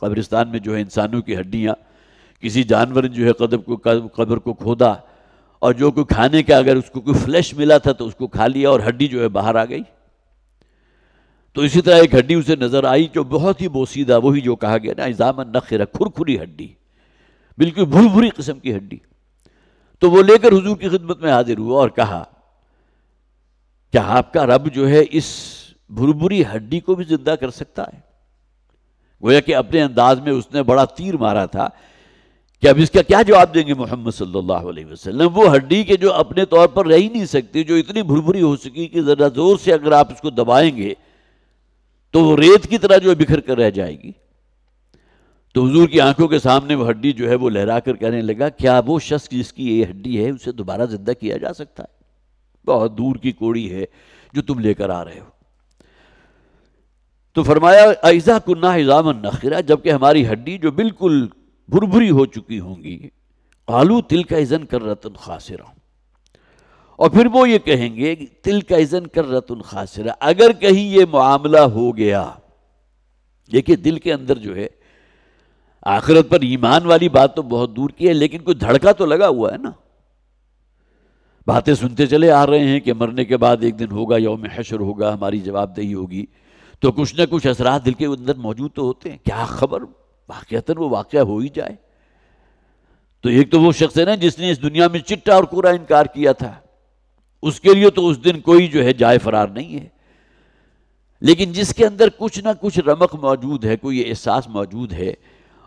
قبرستان میں جو ہے انسانوں کی ہڈیاں کسی جانور نے جو ہے قدر کو قبر کو کھودا اور جو کوئی کھانے کا اگر اس کو کوئی فلیش ملا تھا تو اس کو کھا لیا اور ہڈی جو ہے باہر آ گئی تو اسی طرح ایک ہڈی اسے نظر آئی جو بہت ہی بوسیدہ وہی جو کہا گیا نا نخرہ کھرکھری ہڈی بالکل بھر بھری قسم کی ہڈی تو وہ لے کر حضور کی خدمت میں حاضر ہوا اور کہا کیا آپ کا رب جو ہے اس بھر بھری ہڈی کو بھی زندہ کر سکتا ہے گویا کہ اپنے انداز میں اس نے بڑا تیر مارا تھا کہ اب اس کا کیا جواب دیں گے محمد صلی اللہ علیہ وسلم وہ ہڈی کے جو اپنے طور پر رہی نہیں سکتی جو اتنی بھر بھری ہو سکی کہ ذرا زور سے اگر آپ اس کو دبائیں گے تو وہ ریت کی طرح جو بکھر کر رہ جائے گی تو حضور کی آنکھوں کے سامنے وہ ہڈی جو ہے وہ لہرا کر کہنے لگا کیا وہ شخص جس کی یہ ہڈی ہے اسے دوبارہ زندہ کیا جا سکتا ہے بہت دور کی کوڑی ہے جو تم لے کر آ رہے ہو تو فرمایا ایزا النخرہ جبکہ ہماری ہڈی جو بالکل بھر ہو چکی ہوں گی آلو تل کا ایزن کر رتن خاصرہ اور پھر وہ یہ کہیں گے تل کا عزن کر رت تنخواصر اگر کہیں یہ معاملہ ہو گیا دیکھیے دل کے اندر جو ہے آخرت پر ایمان والی بات تو بہت دور کی ہے لیکن کوئی دھڑکا تو لگا ہوا ہے نا باتیں سنتے چلے آ رہے ہیں کہ مرنے کے بعد ایک دن ہوگا یوم حشر ہوگا ہماری جواب دہی ہوگی تو کچھ نہ کچھ اثرات دل کے اندر موجود تو ہوتے ہیں کیا خبر وہ واقعہ ہو ہی جائے تو ایک تو وہ شخص ہے نا جس نے اس دنیا میں چٹا اور کورا انکار کیا تھا اس کے لیے تو اس دن کوئی جو ہے جائے فرار نہیں ہے لیکن جس کے اندر کچھ نہ کچھ رمق موجود ہے کوئی احساس موجود ہے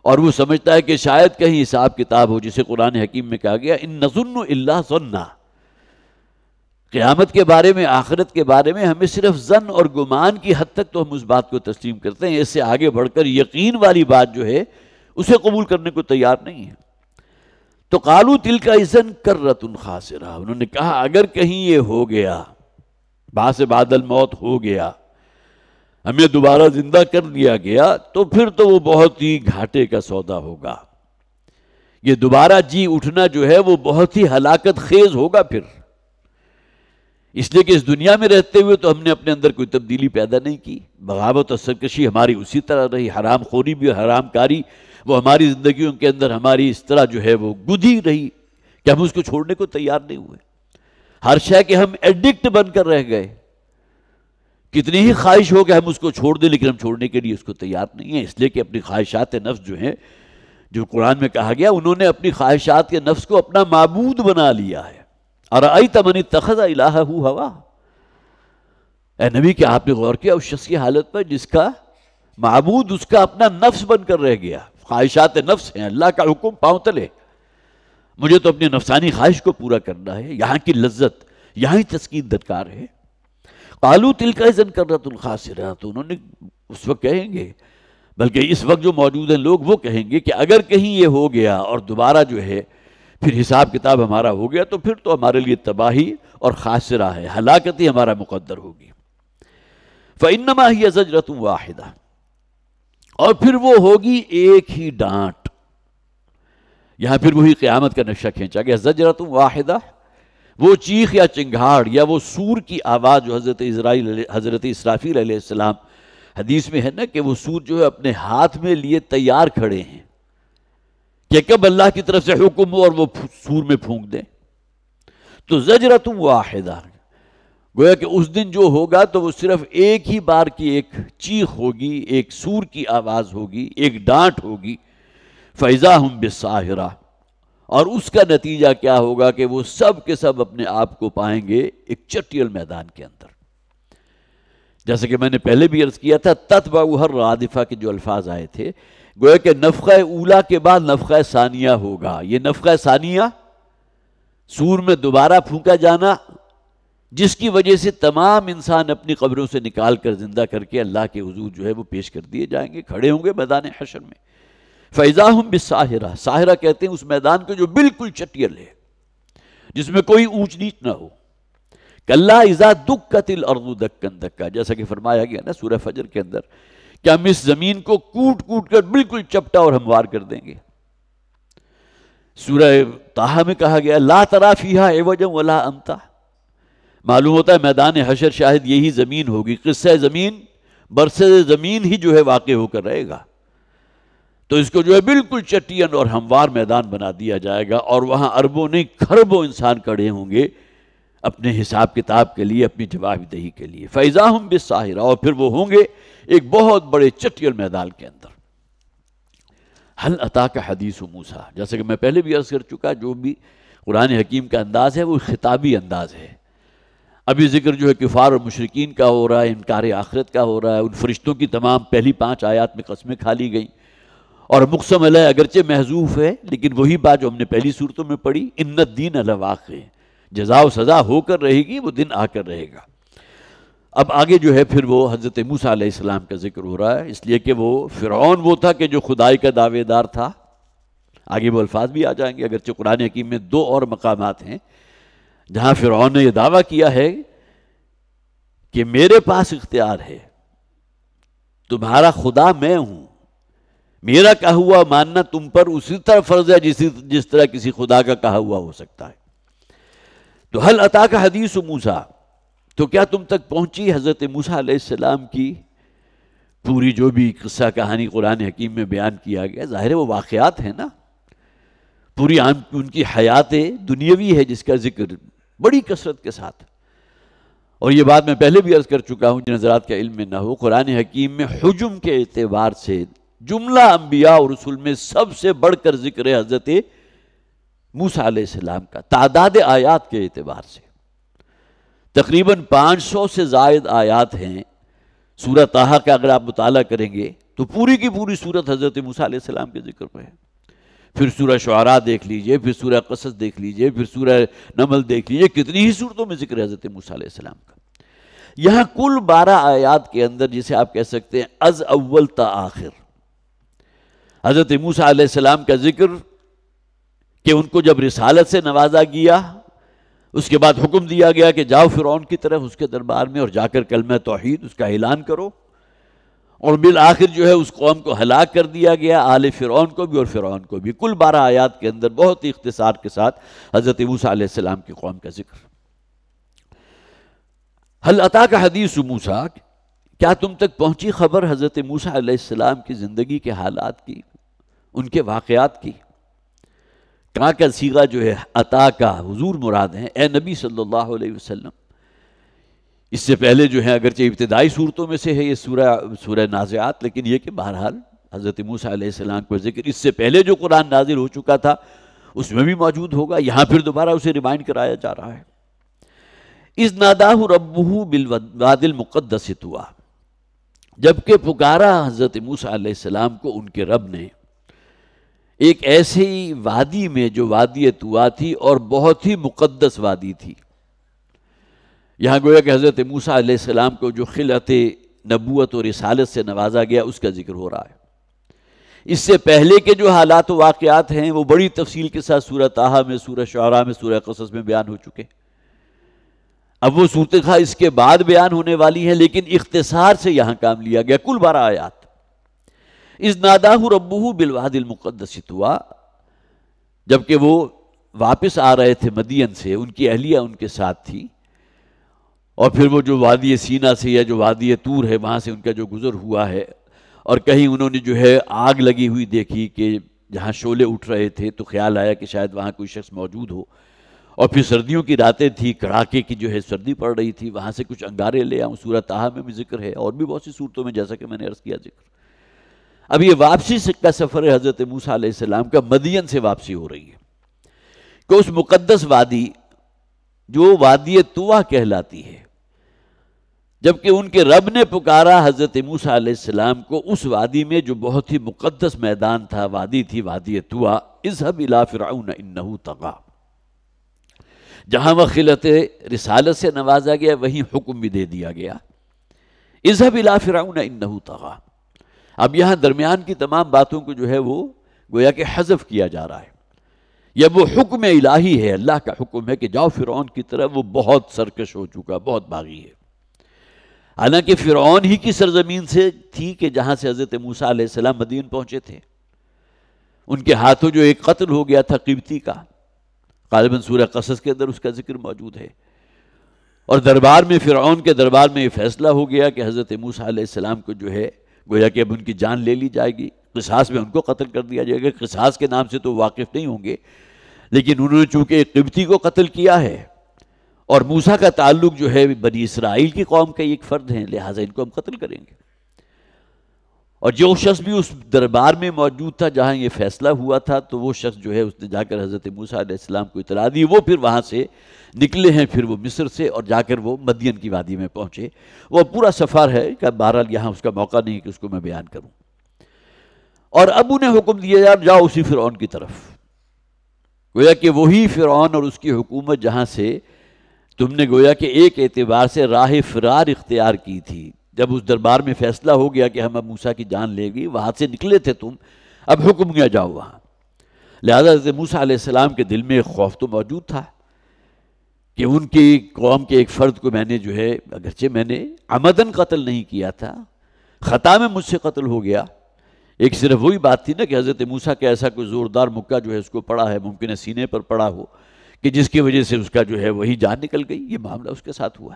اور وہ سمجھتا ہے کہ شاید کہیں حساب کتاب ہو جسے قرآن حکیم میں کہا گیا ان نظن اللہ سننا قیامت کے بارے میں آخرت کے بارے میں ہمیں صرف زن اور گمان کی حد تک تو ہم اس بات کو تسلیم کرتے ہیں اس سے آگے بڑھ کر یقین والی بات جو ہے اسے قبول کرنے کو تیار نہیں ہے تو قالو تل کا کر انہوں نے کہا اگر کہیں یہ ہو گیا بادل موت ہو گیا ہمیں دوبارہ زندہ کر لیا گیا تو پھر تو وہ بہت ہی گھاٹے کا سودا ہوگا یہ دوبارہ جی اٹھنا جو ہے وہ بہت ہی ہلاکت خیز ہوگا پھر اس لیے کہ اس دنیا میں رہتے ہوئے تو ہم نے اپنے اندر کوئی تبدیلی پیدا نہیں کی بغاوت اور سرکشی ہماری اسی طرح رہی حرام خوری بھی حرام کاری وہ ہماری زندگیوں کے اندر ہماری اس طرح جو ہے وہ گدھی رہی کہ ہم اس کو چھوڑنے کو تیار نہیں ہوئے ہر ہم ایڈکٹ بن کر رہ گئے کتنی ہی خواہش ہو کہ ہم اس کو چھوڑ دیں لیکن ہم چھوڑنے کے لیے اس کو تیار نہیں ہیں اس لیے کہ اپنی خواہشات نفس جو ہیں جو قرآن میں کہا گیا انہوں نے اپنی خواہشات کے نفس کو اپنا معبود بنا لیا ہے اور آئی تمنی تخذ ہو ہوا اے نبی کہ آپ نے غور کیا اس شخص کی حالت پر جس کا معبود اس کا اپنا نفس بن کر رہ گیا خواہشات نفس ہیں اللہ کا حکم پاؤں تلے مجھے تو اپنی نفسانی خواہش کو پورا کرنا ہے یہاں کی لذت یہاں تسکین درکار ہے قالو تل کا کر رہا تُن رہا تو انہوں نے اس وقت کہیں گے بلکہ اس وقت جو موجود ہیں لوگ وہ کہیں گے کہ اگر کہیں یہ ہو گیا اور دوبارہ جو ہے پھر حساب کتاب ہمارا ہو گیا تو پھر تو ہمارے لیے تباہی اور خاصرہ ہے ہلاکت ہی ہمارا مقدر ہوگی فعنما ہی زَجْرَةٌ وَاحِدَةٌ واحدہ اور پھر وہ ہوگی ایک ہی ڈانٹ یہاں پھر وہی قیامت کا نقشہ کھینچا گیا زجرت واحدہ وہ چیخ یا چنگھاڑ یا وہ سور کی آواز جو حضرت اسرائیل حضرت اسرافیل علیہ السلام حدیث میں ہے نا کہ وہ سور جو ہے اپنے ہاتھ میں لیے تیار کھڑے ہیں کہ کب اللہ کی طرف سے حکم ہو اور وہ سور میں پھونک دیں تو زجرت واحدہ گویا کہ اس دن جو ہوگا تو وہ صرف ایک ہی بار کی ایک چیخ ہوگی ایک سور کی آواز ہوگی ایک ڈانٹ ہوگی فیضا اور اس کا نتیجہ کیا ہوگا کہ وہ سب کے سب اپنے آپ کو پائیں گے ایک چٹیل میدان کے اندر جیسا کہ میں نے پہلے بھی عرض کیا تھا تت ہر رادفہ کے جو الفاظ آئے تھے گویا کہ نفقہ اولا کے بعد نفقہ ثانیہ ہوگا یہ نفقہ ثانیہ سور میں دوبارہ پھونکا جانا جس کی وجہ سے تمام انسان اپنی قبروں سے نکال کر زندہ کر کے اللہ کے حضور جو ہے وہ پیش کر دیے جائیں گے کھڑے ہوں گے میدان حشر میں فیضا فیضاہراہ ساہرہ کہتے ہیں اس میدان کو جو بالکل چٹیل ہے جس میں کوئی اونچ نیچ نہ ہو کل ایزا دکھ کا تل اردو دکن دکا جیسا کہ فرمایا گیا نا سورہ فجر کے اندر کہ ہم اس زمین کو کوٹ کوٹ کر بالکل چپٹا اور ہموار کر دیں گے سورہ تاہ میں کہا گیا لا ترا فیحا معلوم ہوتا ہے میدان حشر شاید یہی زمین ہوگی قصہ زمین برس زمین ہی جو ہے واقع ہو کر رہے گا تو اس کو جو ہے بالکل چٹین اور ہموار میدان بنا دیا جائے گا اور وہاں اربوں نے کھربوں انسان کڑے ہوں گے اپنے حساب کتاب کے لیے اپنی جواب دہی کے لیے ہم باہرہ اور پھر وہ ہوں گے ایک بہت بڑے چٹین میدان کے اندر حل عطا کا حدیث و موسا جیسے کہ میں پہلے بھی عرض کر چکا جو بھی قرآن حکیم کا انداز ہے وہ خطابی انداز ہے ابھی ذکر جو ہے کفار اور مشرقین کا ہو رہا ہے انکار آخرت کا ہو رہا ہے ان فرشتوں کی تمام پہلی پانچ آیات میں قسمیں کھا لی گئیں اور علیہ اگرچہ محضوف ہے لیکن وہی بات جو ہم نے پہلی صورتوں میں پڑھی انت دین جزا و سزا ہو کر رہے گی وہ دن آ کر رہے گا اب آگے جو ہے پھر وہ حضرت موسیٰ علیہ السلام کا ذکر ہو رہا ہے اس لیے کہ وہ فرعون وہ تھا کہ جو خدائی کا دعوے دار تھا آگے وہ الفاظ بھی آ جائیں گے اگرچہ قرآن حکیم میں دو اور مقامات ہیں جہاں فرعون نے یہ دعویٰ کیا ہے کہ میرے پاس اختیار ہے تمہارا خدا میں ہوں میرا کہا ہوا ماننا تم پر اسی طرح فرض ہے جس جس طرح کسی خدا کا کہا ہوا ہو سکتا ہے تو حل عطا کا حدیث موسا تو کیا تم تک پہنچی حضرت موسا علیہ السلام کی پوری جو بھی قصہ کہانی قرآن حکیم میں بیان کیا گیا ظاہر وہ واقعات ہیں نا پوری عام ان کی حیات دنیاوی ہے جس کا ذکر بڑی کثرت کے ساتھ اور یہ بات میں پہلے بھی عرض کر چکا ہوں جن حضرات کا علم میں نہ ہو قرآن حکیم میں حجم کے اعتبار سے جملہ انبیاء اور رسول میں سب سے بڑھ کر ذکر حضرت موسیٰ علیہ السلام کا تعداد آیات کے اعتبار سے تقریباً پانچ سو سے زائد آیات ہیں سورہ تاہا کا اگر آپ مطالعہ کریں گے تو پوری کی پوری صورت حضرت موسیٰ علیہ السلام کے ذکر پہ ہے پھر سورہ شعراء دیکھ لیجئے پھر سورہ قصص دیکھ لیجئے پھر سورہ نمل دیکھ لیجئے کتنی ہی صورتوں میں ذکر ہے حضرت موسیٰ علیہ السلام کا یہاں کل بارہ آیات کے اندر جسے آپ کہہ سکتے ہیں از اول تا آخر حضرت موسیٰ علیہ السلام کا ذکر کہ ان کو جب رسالت سے نوازا گیا اس کے بعد حکم دیا گیا کہ جاؤ فرعون کی طرف اس کے دربار میں اور جا کر کلمہ توحید اس کا اعلان کرو اور بالآخر جو ہے اس قوم کو ہلاک کر دیا گیا آل فرعون کو بھی اور فرعون کو بھی کل بارہ آیات کے اندر بہت ہی اختصار کے ساتھ حضرت موسیٰ علیہ السلام کی قوم کا ذکر حل عطا کا حدیث موسا کیا تم تک پہنچی خبر حضرت موسیٰ علیہ السلام کی زندگی کے حالات کی ان کے واقعات کی کا سیگا جو ہے عطا کا حضور مراد ہیں اے نبی صلی اللہ علیہ وسلم اس سے پہلے جو ہے اگرچہ ابتدائی صورتوں میں سے ہے یہ سورہ سورہ نازعات لیکن یہ کہ بہرحال حضرت موسیٰ علیہ السلام کو ذکر اس سے پہلے جو قرآن نازل ہو چکا تھا اس میں بھی موجود ہوگا یہاں پھر دوبارہ اسے ریمائنڈ کرایا جا رہا ہے اس ناداہ ربہ بالواد المقدس ہوا جبکہ پکارا حضرت موسیٰ علیہ السلام کو ان کے رب نے ایک ایسے ہی وادی میں جو وادی توا تھی اور بہت ہی مقدس وادی تھی یہاں گویا کہ حضرت موسیٰ علیہ السلام کو جو خلعت نبوت اور رسالت سے نوازا گیا اس کا ذکر ہو رہا ہے اس سے پہلے کے جو حالات و واقعات ہیں وہ بڑی تفصیل کے ساتھ سورہ تاہا میں سورہ شعرا میں سورہ قصص میں بیان ہو چکے اب وہ صوتخا اس کے بعد بیان ہونے والی ہے لیکن اختصار سے یہاں کام لیا گیا کل بارہ آیات اس ناداہ ربو بالواد المقدس ہوا جب کہ وہ واپس آ رہے تھے مدین سے ان کی اہلیہ ان کے ساتھ تھی اور پھر وہ جو وادی سینا سے یا جو وادی طور ہے وہاں سے ان کا جو گزر ہوا ہے اور کہیں انہوں نے جو ہے آگ لگی ہوئی دیکھی کہ جہاں شولے اٹھ رہے تھے تو خیال آیا کہ شاید وہاں کوئی شخص موجود ہو اور پھر سردیوں کی راتیں تھیں کڑاکے کی جو ہے سردی پڑ رہی تھی وہاں سے کچھ انگارے لے آؤں آہا میں بھی ذکر ہے اور بھی بہت سی صورتوں میں جیسا کہ میں نے عرض کیا ذکر اب یہ واپسی کا سفر حضرت موسیٰ علیہ السلام کا مدین سے واپسی ہو رہی ہے کہ اس مقدس وادی جو وادی توا کہلاتی ہے جبکہ ان کے رب نے پکارا حضرت علیہ السلام کو اس وادی میں جو بہت ہی مقدس میدان تھا وادی تھی وادی توا طوا فرعون ان تغا جہاں وہ خلت رسالت سے نوازا گیا وہیں حکم بھی دے دیا گیا گیاب اللہ فراؤن ان تغا اب یہاں درمیان کی تمام باتوں کو جو ہے وہ گویا کہ حذف کیا جا رہا ہے یا وہ حکم الہی ہے اللہ کا حکم ہے کہ جاؤ فرعون کی طرح وہ بہت سرکش ہو چکا بہت باغی ہے حالانکہ فرعون ہی کی سرزمین سے تھی کہ جہاں سے حضرت موسیٰ علیہ السلام مدین پہنچے تھے ان کے ہاتھوں جو ایک قتل ہو گیا تھا قیمتی کا غالباً سورہ قصص کے اندر اس کا ذکر موجود ہے اور دربار میں فرعون کے دربار میں یہ فیصلہ ہو گیا کہ حضرت موسیٰ علیہ السلام کو جو ہے گویا کہ اب ان کی جان لے لی جائے گی قصاص میں ان کو قتل کر دیا جائے گا قصاص کے نام سے تو واقف نہیں ہوں گے لیکن انہوں نے چونکہ ایک قبطی کو قتل کیا ہے اور موسا کا تعلق جو ہے بنی اسرائیل کی قوم کا ایک فرد ہیں لہٰذا ان کو ہم قتل کریں گے اور جو شخص بھی اس دربار میں موجود تھا جہاں یہ فیصلہ ہوا تھا تو وہ شخص جو ہے اس نے جا کر حضرت موسیٰ علیہ السلام کو اطلاع دی وہ پھر وہاں سے نکلے ہیں پھر وہ مصر سے اور جا کر وہ مدین کی وادی میں پہنچے وہ پورا سفر ہے کہ بہرحال یہاں اس کا موقع نہیں کہ اس کو میں بیان کروں اور اب انہیں حکم دیا جا جاؤ اسی فرعون کی طرف گویا کہ وہی فرعون اور اس کی حکومت جہاں سے تم نے گویا کہ ایک اعتبار سے راہ فرار اختیار کی تھی جب اس دربار میں فیصلہ ہو گیا کہ ہم اب موسا کی جان لے گئی وہاں سے نکلے تھے تم اب حکم گیا جاؤ وہاں حضرت موسا علیہ السلام کے دل میں ایک خوف تو موجود تھا کہ ان کی قوم کے ایک فرد کو میں نے جو ہے اگرچہ میں نے عمدن قتل نہیں کیا تھا خطا میں مجھ سے قتل ہو گیا ایک صرف وہی بات تھی نا کہ حضرت موسا کا ایسا کوئی زوردار مکہ جو ہے اس کو پڑا ہے ممکن ہے سینے پر پڑا ہو کہ جس کی وجہ سے اس کا جو ہے وہی جان نکل گئی یہ معاملہ اس کے ساتھ ہوا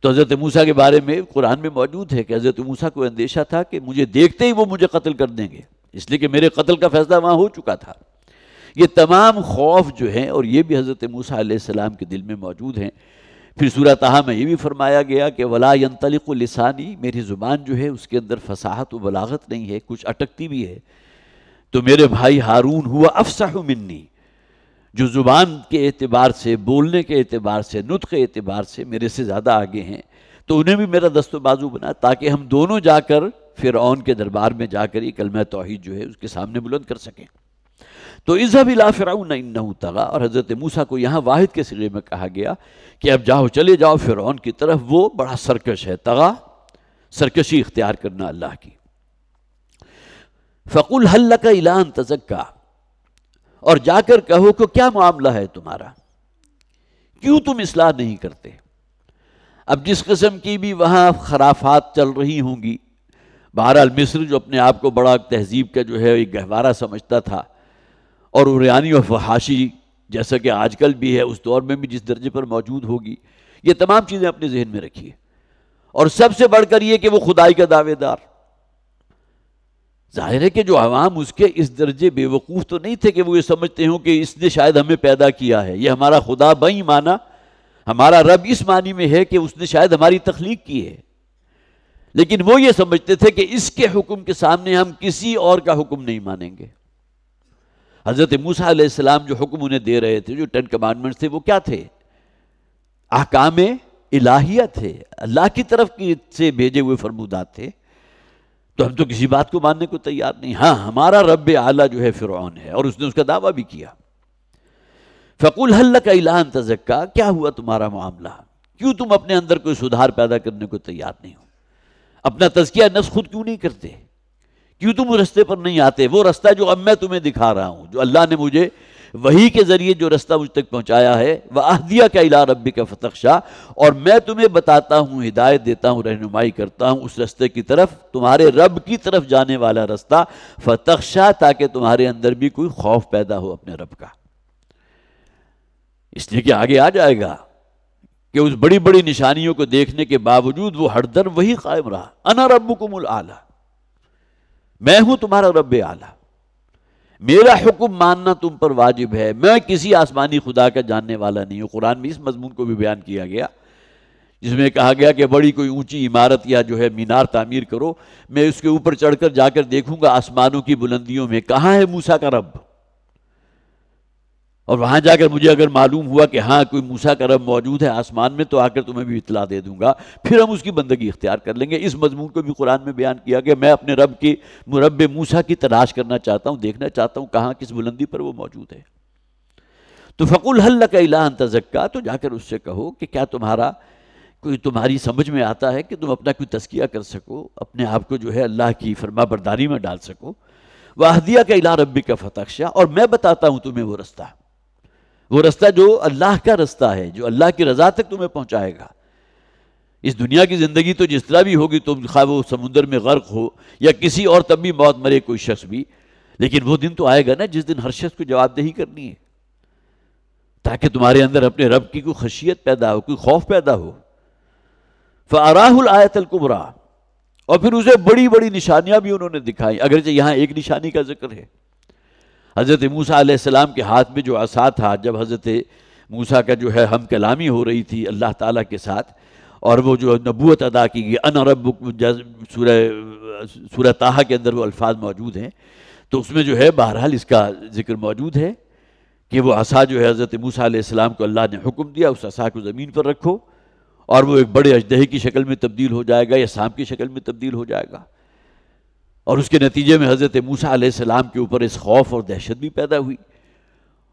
تو حضرت موسا کے بارے میں قرآن میں موجود ہے کہ حضرت موسا کو اندیشہ تھا کہ مجھے دیکھتے ہی وہ مجھے قتل کر دیں گے اس لیے کہ میرے قتل کا فیصلہ وہاں ہو چکا تھا یہ تمام خوف جو ہیں اور یہ بھی حضرت موسیٰ علیہ السلام کے دل میں موجود ہیں پھر صورتحا میں یہ بھی فرمایا گیا کہ ولا ین تلق میری زبان جو ہے اس کے اندر فصاحت و بلاغت نہیں ہے کچھ اٹکتی بھی ہے تو میرے بھائی ہارون ہوا افسح منی جو زبان کے اعتبار سے بولنے کے اعتبار سے نطق کے اعتبار سے میرے سے زیادہ آگے ہیں تو انہیں بھی میرا دست و بازو بنا تاکہ ہم دونوں جا کر فرعون کے دربار میں جا کر یہ کلمہ توحید جو ہے اس کے سامنے بلند کر سکیں تو اور حضرت موسیٰ کو یہاں واحد کے سرے میں کہا گیا کہ اب جاؤ چلے جاؤ فرعون کی طرف وہ بڑا سرکش ہے تغا سرکشی اختیار کرنا اللہ کی هَلَّكَ کا اعلان تزکا اور جا کر کہو کہ کیا معاملہ ہے تمہارا کیوں تم اصلاح نہیں کرتے اب جس قسم کی بھی وہاں خرافات چل رہی ہوں گی بہرحال مصر جو اپنے آپ کو بڑا تہذیب کا جو ہے ایک گہوارہ سمجھتا تھا اور اور فحاشی جیسا کہ آج کل بھی ہے اس دور میں بھی جس درجے پر موجود ہوگی یہ تمام چیزیں اپنے ذہن میں رکھیے اور سب سے بڑھ کر یہ کہ وہ خدائی کا دعوے دار ظاہر ہے کہ جو عوام اس کے اس درجے بے وقوف تو نہیں تھے کہ وہ یہ سمجھتے ہوں کہ اس نے شاید ہمیں پیدا کیا ہے یہ ہمارا خدا بہی مانا ہمارا رب اس معنی میں ہے کہ اس نے شاید ہماری تخلیق کی ہے لیکن وہ یہ سمجھتے تھے کہ اس کے حکم کے سامنے ہم کسی اور کا حکم نہیں مانیں گے حضرت موسیٰ علیہ السلام جو حکم انہیں دے رہے تھے جو ٹین کمانڈمنٹس تھے وہ کیا تھے احکام الہیہ تھے اللہ کی طرف سے بھیجے ہوئے فرمودات تھے تو ہم تو کسی بات کو ماننے کو تیار نہیں ہاں ہمارا رب اعلیٰ جو ہے فرعون ہے اور اس نے اس کا دعویٰ بھی کیا فقول حل کا اعلان تزکا کیا ہوا تمہارا معاملہ کیوں تم اپنے اندر کوئی سدھار پیدا کرنے کو تیار نہیں ہو اپنا تزکیہ نفس خود کیوں نہیں کرتے کیوں تم رستے پر نہیں آتے وہ رستہ جو اب میں تمہیں دکھا رہا ہوں جو اللہ نے مجھے وہی کے ذریعے جو رستہ مجھ تک پہنچایا ہے وہ اہدیہ کا الا ربی کا فتق شاہ اور میں تمہیں بتاتا ہوں ہدایت دیتا ہوں رہنمائی کرتا ہوں اس رستے کی طرف تمہارے رب کی طرف جانے والا رستہ شاہ تاکہ تمہارے اندر بھی کوئی خوف پیدا ہو اپنے رب کا اس لیے کہ آگے آ جائے گا کہ اس بڑی بڑی نشانیوں کو دیکھنے کے باوجود وہ ہر در وہی قائم رہا انا رب کو میں ہوں تمہارا رب اعلیٰ میرا حکم ماننا تم پر واجب ہے میں کسی آسمانی خدا کا جاننے والا نہیں ہوں قرآن میں اس مضمون کو بھی بیان کیا گیا جس میں کہا گیا کہ بڑی کوئی اونچی عمارت یا جو ہے مینار تعمیر کرو میں اس کے اوپر چڑھ کر جا کر دیکھوں گا آسمانوں کی بلندیوں میں کہاں ہے موسا کا رب اور وہاں جا کر مجھے اگر معلوم ہوا کہ ہاں کوئی موسا کا رب موجود ہے آسمان میں تو آ کر تمہیں بھی اطلاع دے دوں گا پھر ہم اس کی بندگی اختیار کر لیں گے اس مضمون کو بھی قرآن میں بیان کیا کہ میں اپنے رب کی مرب موسا کی تلاش کرنا چاہتا ہوں دیکھنا چاہتا ہوں کہاں کس بلندی پر وہ موجود ہے تو فکر الحلہ کا الہ تزکا تو جا کر اس سے کہو کہ کیا تمہارا کوئی تمہاری سمجھ میں آتا ہے کہ تم اپنا کوئی تسکیہ کر سکو اپنے آپ کو جو ہے اللہ کی فرما برداری میں ڈال سکو واحدیہ کا الہ ربی کا فتح اور میں بتاتا ہوں تمہیں وہ رستہ وہ رستہ جو اللہ کا رستہ ہے جو اللہ کی رضا تک تمہیں پہنچائے گا اس دنیا کی زندگی تو جس طرح بھی ہوگی تم خواہ وہ سمندر میں غرق ہو یا کسی اور تب بھی موت مرے کوئی شخص بھی لیکن وہ دن تو آئے گا نا جس دن ہر شخص کو جواب دہی کرنی ہے تاکہ تمہارے اندر اپنے رب کی کوئی خشیت پیدا ہو کوئی خوف پیدا ہو فراہ تل القبرا اور پھر اسے بڑی بڑی نشانیاں بھی انہوں نے دکھائی اگرچہ یہاں ایک نشانی کا ذکر ہے حضرت موسیٰ علیہ السلام کے ہاتھ میں جو عصا تھا جب حضرت موسیٰ کا جو ہے ہم کلامی ہو رہی تھی اللہ تعالیٰ کے ساتھ اور وہ جو نبوت ادا کی گئی رب سورہ تاہا کے اندر وہ الفاظ موجود ہیں تو اس میں جو ہے بہرحال اس کا ذکر موجود ہے کہ وہ عصا جو ہے حضرت موسیٰ علیہ السلام کو اللہ نے حکم دیا اس عصا کو زمین پر رکھو اور وہ ایک بڑے اجدہی کی شکل میں تبدیل ہو جائے گا یا سانپ کی شکل میں تبدیل ہو جائے گا اور اس کے نتیجے میں حضرت موسا علیہ السلام کے اوپر اس خوف اور دہشت بھی پیدا ہوئی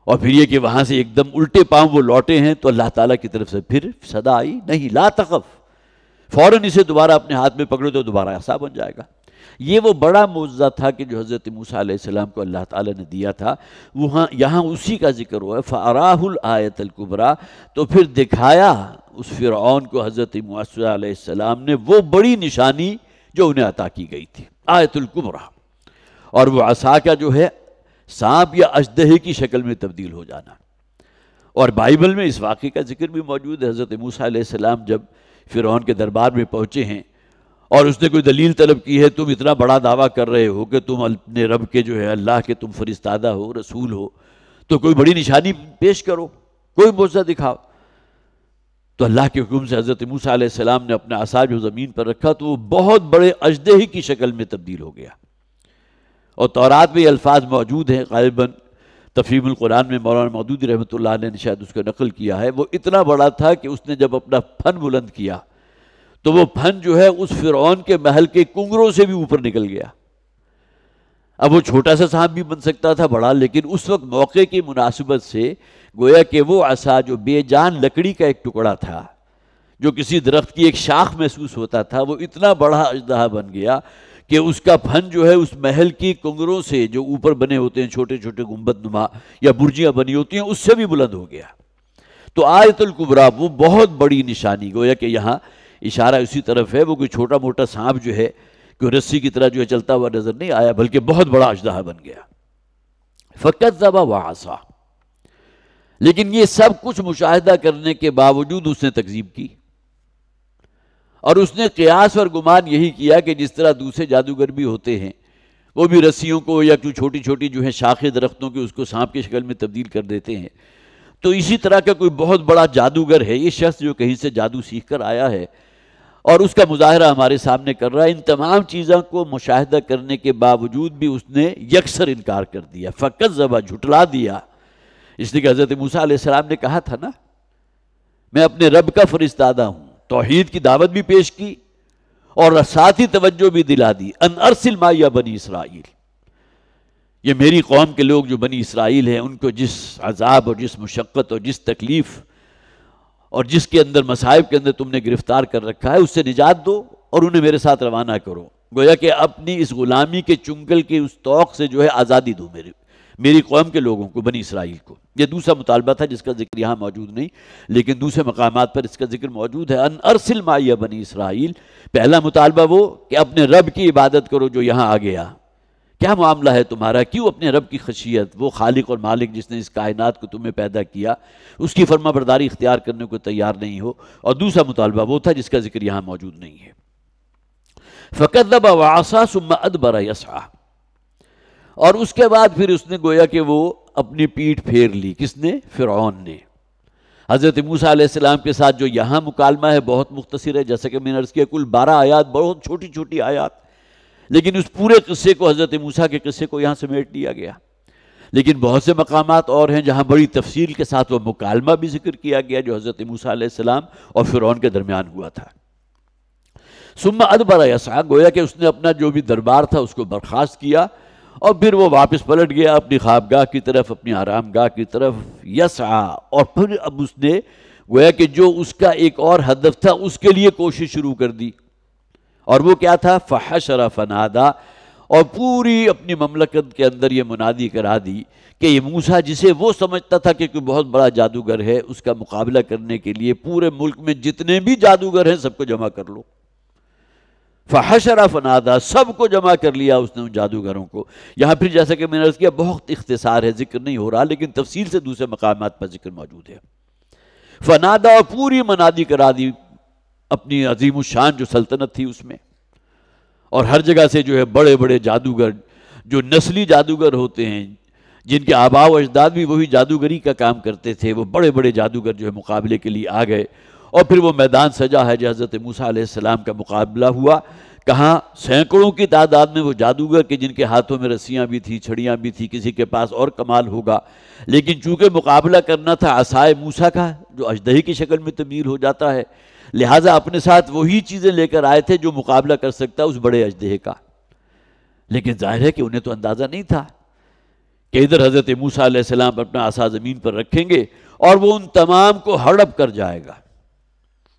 اور پھر یہ کہ وہاں سے ایک دم الٹے پاؤں وہ لوٹے ہیں تو اللہ تعالیٰ کی طرف سے پھر صدا آئی نہیں لا تخف فوراً اسے دوبارہ اپنے ہاتھ میں پکڑے تو دوبارہ ایسا بن جائے گا یہ وہ بڑا معجزہ تھا کہ جو حضرت موسیٰ علیہ السلام کو اللہ تعالیٰ نے دیا تھا وہاں یہاں اسی کا ذکر ہوا ہے فراہ آئے القبرا تو پھر دکھایا اس فرعون کو حضرت موسیٰ علیہ السلام نے وہ بڑی نشانی جو انہیں عطا کی گئی تھی آیت اور وہ عصا کا جو ہے سانپ یا اشدہ کی شکل میں تبدیل ہو جانا اور بائبل میں اس واقعے کا ذکر بھی موجود ہے حضرت موسیٰ علیہ السلام جب فرعون کے دربار میں پہنچے ہیں اور اس نے کوئی دلیل طلب کی ہے تم اتنا بڑا دعویٰ کر رہے ہو کہ تم اپنے رب کے جو ہے اللہ کے تم فرستادہ ہو رسول ہو تو کوئی بڑی نشانی پیش کرو کوئی موزہ دکھاؤ تو اللہ کے حکم سے حضرت موسیٰ علیہ السلام نے اپنا عصا جو زمین پر رکھا تو وہ بہت بڑے اجدہی کی شکل میں تبدیل ہو گیا اور تورات میں یہ الفاظ موجود ہیں غالباً تفہیم القرآن میں مولانا مودودی رحمۃ اللہ نے شاید اس کا نقل کیا ہے وہ اتنا بڑا تھا کہ اس نے جب اپنا پھن بلند کیا تو وہ پھن جو ہے اس فرعون کے محل کے کنگروں سے بھی اوپر نکل گیا اب وہ چھوٹا سا سانپ بھی بن سکتا تھا بڑا لیکن اس وقت موقع کی مناسبت سے گویا کہ وہ عصا جو بے جان لکڑی کا ایک ٹکڑا تھا جو کسی درخت کی ایک شاخ محسوس ہوتا تھا وہ اتنا بڑا اجدہ بن گیا کہ اس کا پھن جو ہے اس محل کی کنگروں سے جو اوپر بنے ہوتے ہیں چھوٹے چھوٹے گنبد نما یا برجیاں بنی ہوتی ہیں اس سے بھی بلند ہو گیا تو آیت القبرا وہ بہت بڑی نشانی گویا کہ یہاں اشارہ اسی طرف ہے وہ کوئی چھوٹا موٹا سانپ جو ہے رسی کی طرح جو ہے چلتا ہوا نظر نہیں آیا بلکہ بہت بڑا اجدہ بن گیا فقت لیکن یہ سب کچھ مشاہدہ کرنے کے باوجود اس اس نے نے کی اور قیاس اور گمان یہی کیا کہ جس طرح دوسرے جادوگر بھی ہوتے ہیں وہ بھی رسیوں کو یا چھوٹی چھوٹی جو ہیں شاخ درختوں کی اس کو سانپ کی شکل میں تبدیل کر دیتے ہیں تو اسی طرح کا کوئی بہت بڑا جادوگر ہے یہ شخص جو کہیں سے جادو سیکھ کر آیا ہے اور اس کا مظاہرہ ہمارے سامنے کر رہا ہے ان تمام چیزوں کو مشاہدہ کرنے کے باوجود بھی اس نے یکسر انکار کر دیا فقط ذبح جھٹلا دیا اس لیے کہ حضرت موسیٰ علیہ السلام نے کہا تھا نا میں اپنے رب کا فرستادہ ہوں توحید کی دعوت بھی پیش کی اور ساتھی توجہ بھی دلا دی ان ارسل ما یا بنی اسرائیل یہ میری قوم کے لوگ جو بنی اسرائیل ہیں ان کو جس عذاب اور جس مشقت اور جس تکلیف اور جس کے اندر مصائب کے اندر تم نے گرفتار کر رکھا ہے اس سے نجات دو اور انہیں میرے ساتھ روانہ کرو گویا کہ اپنی اس غلامی کے چنگل کے اس توق سے جو ہے آزادی دو میرے میری قوم کے لوگوں کو بنی اسرائیل کو یہ دوسرا مطالبہ تھا جس کا ذکر یہاں موجود نہیں لیکن دوسرے مقامات پر اس کا ذکر موجود ہے ان ارسل مائیہ بنی اسرائیل پہلا مطالبہ وہ کہ اپنے رب کی عبادت کرو جو یہاں آ گیا کیا معاملہ ہے تمہارا کیوں اپنے رب کی خشیت وہ خالق اور مالک جس نے اس کائنات کو تمہیں پیدا کیا اس کی فرما برداری اختیار کرنے کو تیار نہیں ہو اور دوسرا مطالبہ وہ تھا جس کا ذکر یہاں موجود نہیں ہے فقرآما ادبر اور اس کے بعد پھر اس نے گویا کہ وہ اپنی پیٹھ پھیر لی کس نے فرعون نے حضرت موسیٰ علیہ السلام کے ساتھ جو یہاں مکالمہ ہے بہت مختصر ہے جیسے کہ میں نے عرض کیا کل بارہ آیات بہت چھوٹی چھوٹی آیات لیکن اس پورے قصے کو حضرت موسیٰ کے قصے کو یہاں سمیٹ لیا گیا لیکن بہت سے مقامات اور ہیں جہاں بڑی تفصیل کے ساتھ وہ مکالمہ بھی ذکر کیا گیا جو حضرت موسیٰ علیہ السلام اور فرعون کے درمیان ہوا تھا ادبرا یس آ گویا کہ اس نے اپنا جو بھی دربار تھا اس کو برخاست کیا اور پھر وہ واپس پلٹ گیا اپنی خوابگاہ کی طرف اپنی آرام گاہ کی طرف یسا اور پھر اب اس نے گویا کہ جو اس کا ایک اور ہدف تھا اس کے لیے کوشش شروع کر دی اور وہ کیا تھا فحشر فنادا اور پوری اپنی مملکت کے اندر یہ منادی کرا دی کہ یہ موسا جسے وہ سمجھتا تھا کہ کوئی بہت بڑا جادوگر ہے اس کا مقابلہ کرنے کے لیے پورے ملک میں جتنے بھی جادوگر ہیں سب کو جمع کر لو فحشرہ فنادا سب کو جمع کر لیا اس نے ان جادوگروں کو یہاں پھر جیسا کہ میں نے کیا بہت اختصار ہے ذکر نہیں ہو رہا لیکن تفصیل سے دوسرے مقامات پر ذکر موجود ہے فنادا اور پوری منادی کرا دی اپنی عظیم الشان جو سلطنت تھی اس میں اور ہر جگہ سے جو ہے بڑے بڑے جادوگر جو نسلی جادوگر ہوتے ہیں جن کے آبا و اجداد بھی وہی جادوگری کا کام کرتے تھے وہ بڑے بڑے جادوگر جو ہے مقابلے کے لیے آ گئے اور پھر وہ میدان سجا ہے جو حضرت موسا علیہ السلام کا مقابلہ ہوا کہاں سینکڑوں کی تعداد میں وہ جادوگر کے جن کے ہاتھوں میں رسیاں بھی تھیں چھڑیاں بھی تھیں کسی کے پاس اور کمال ہوگا لیکن چونکہ مقابلہ کرنا تھا آسائے موسا کا جو اجدہی کی شکل میں تبدیل ہو جاتا ہے لہٰذا اپنے ساتھ وہی چیزیں لے کر آئے تھے جو مقابلہ کر سکتا اس بڑے اجدہ کا لیکن ظاہر ہے کہ انہیں تو اندازہ نہیں تھا کہ ادھر حضرت موسیٰ علیہ السلام اپنا آسا زمین پر رکھیں گے اور وہ ان تمام کو ہڑپ کر جائے گا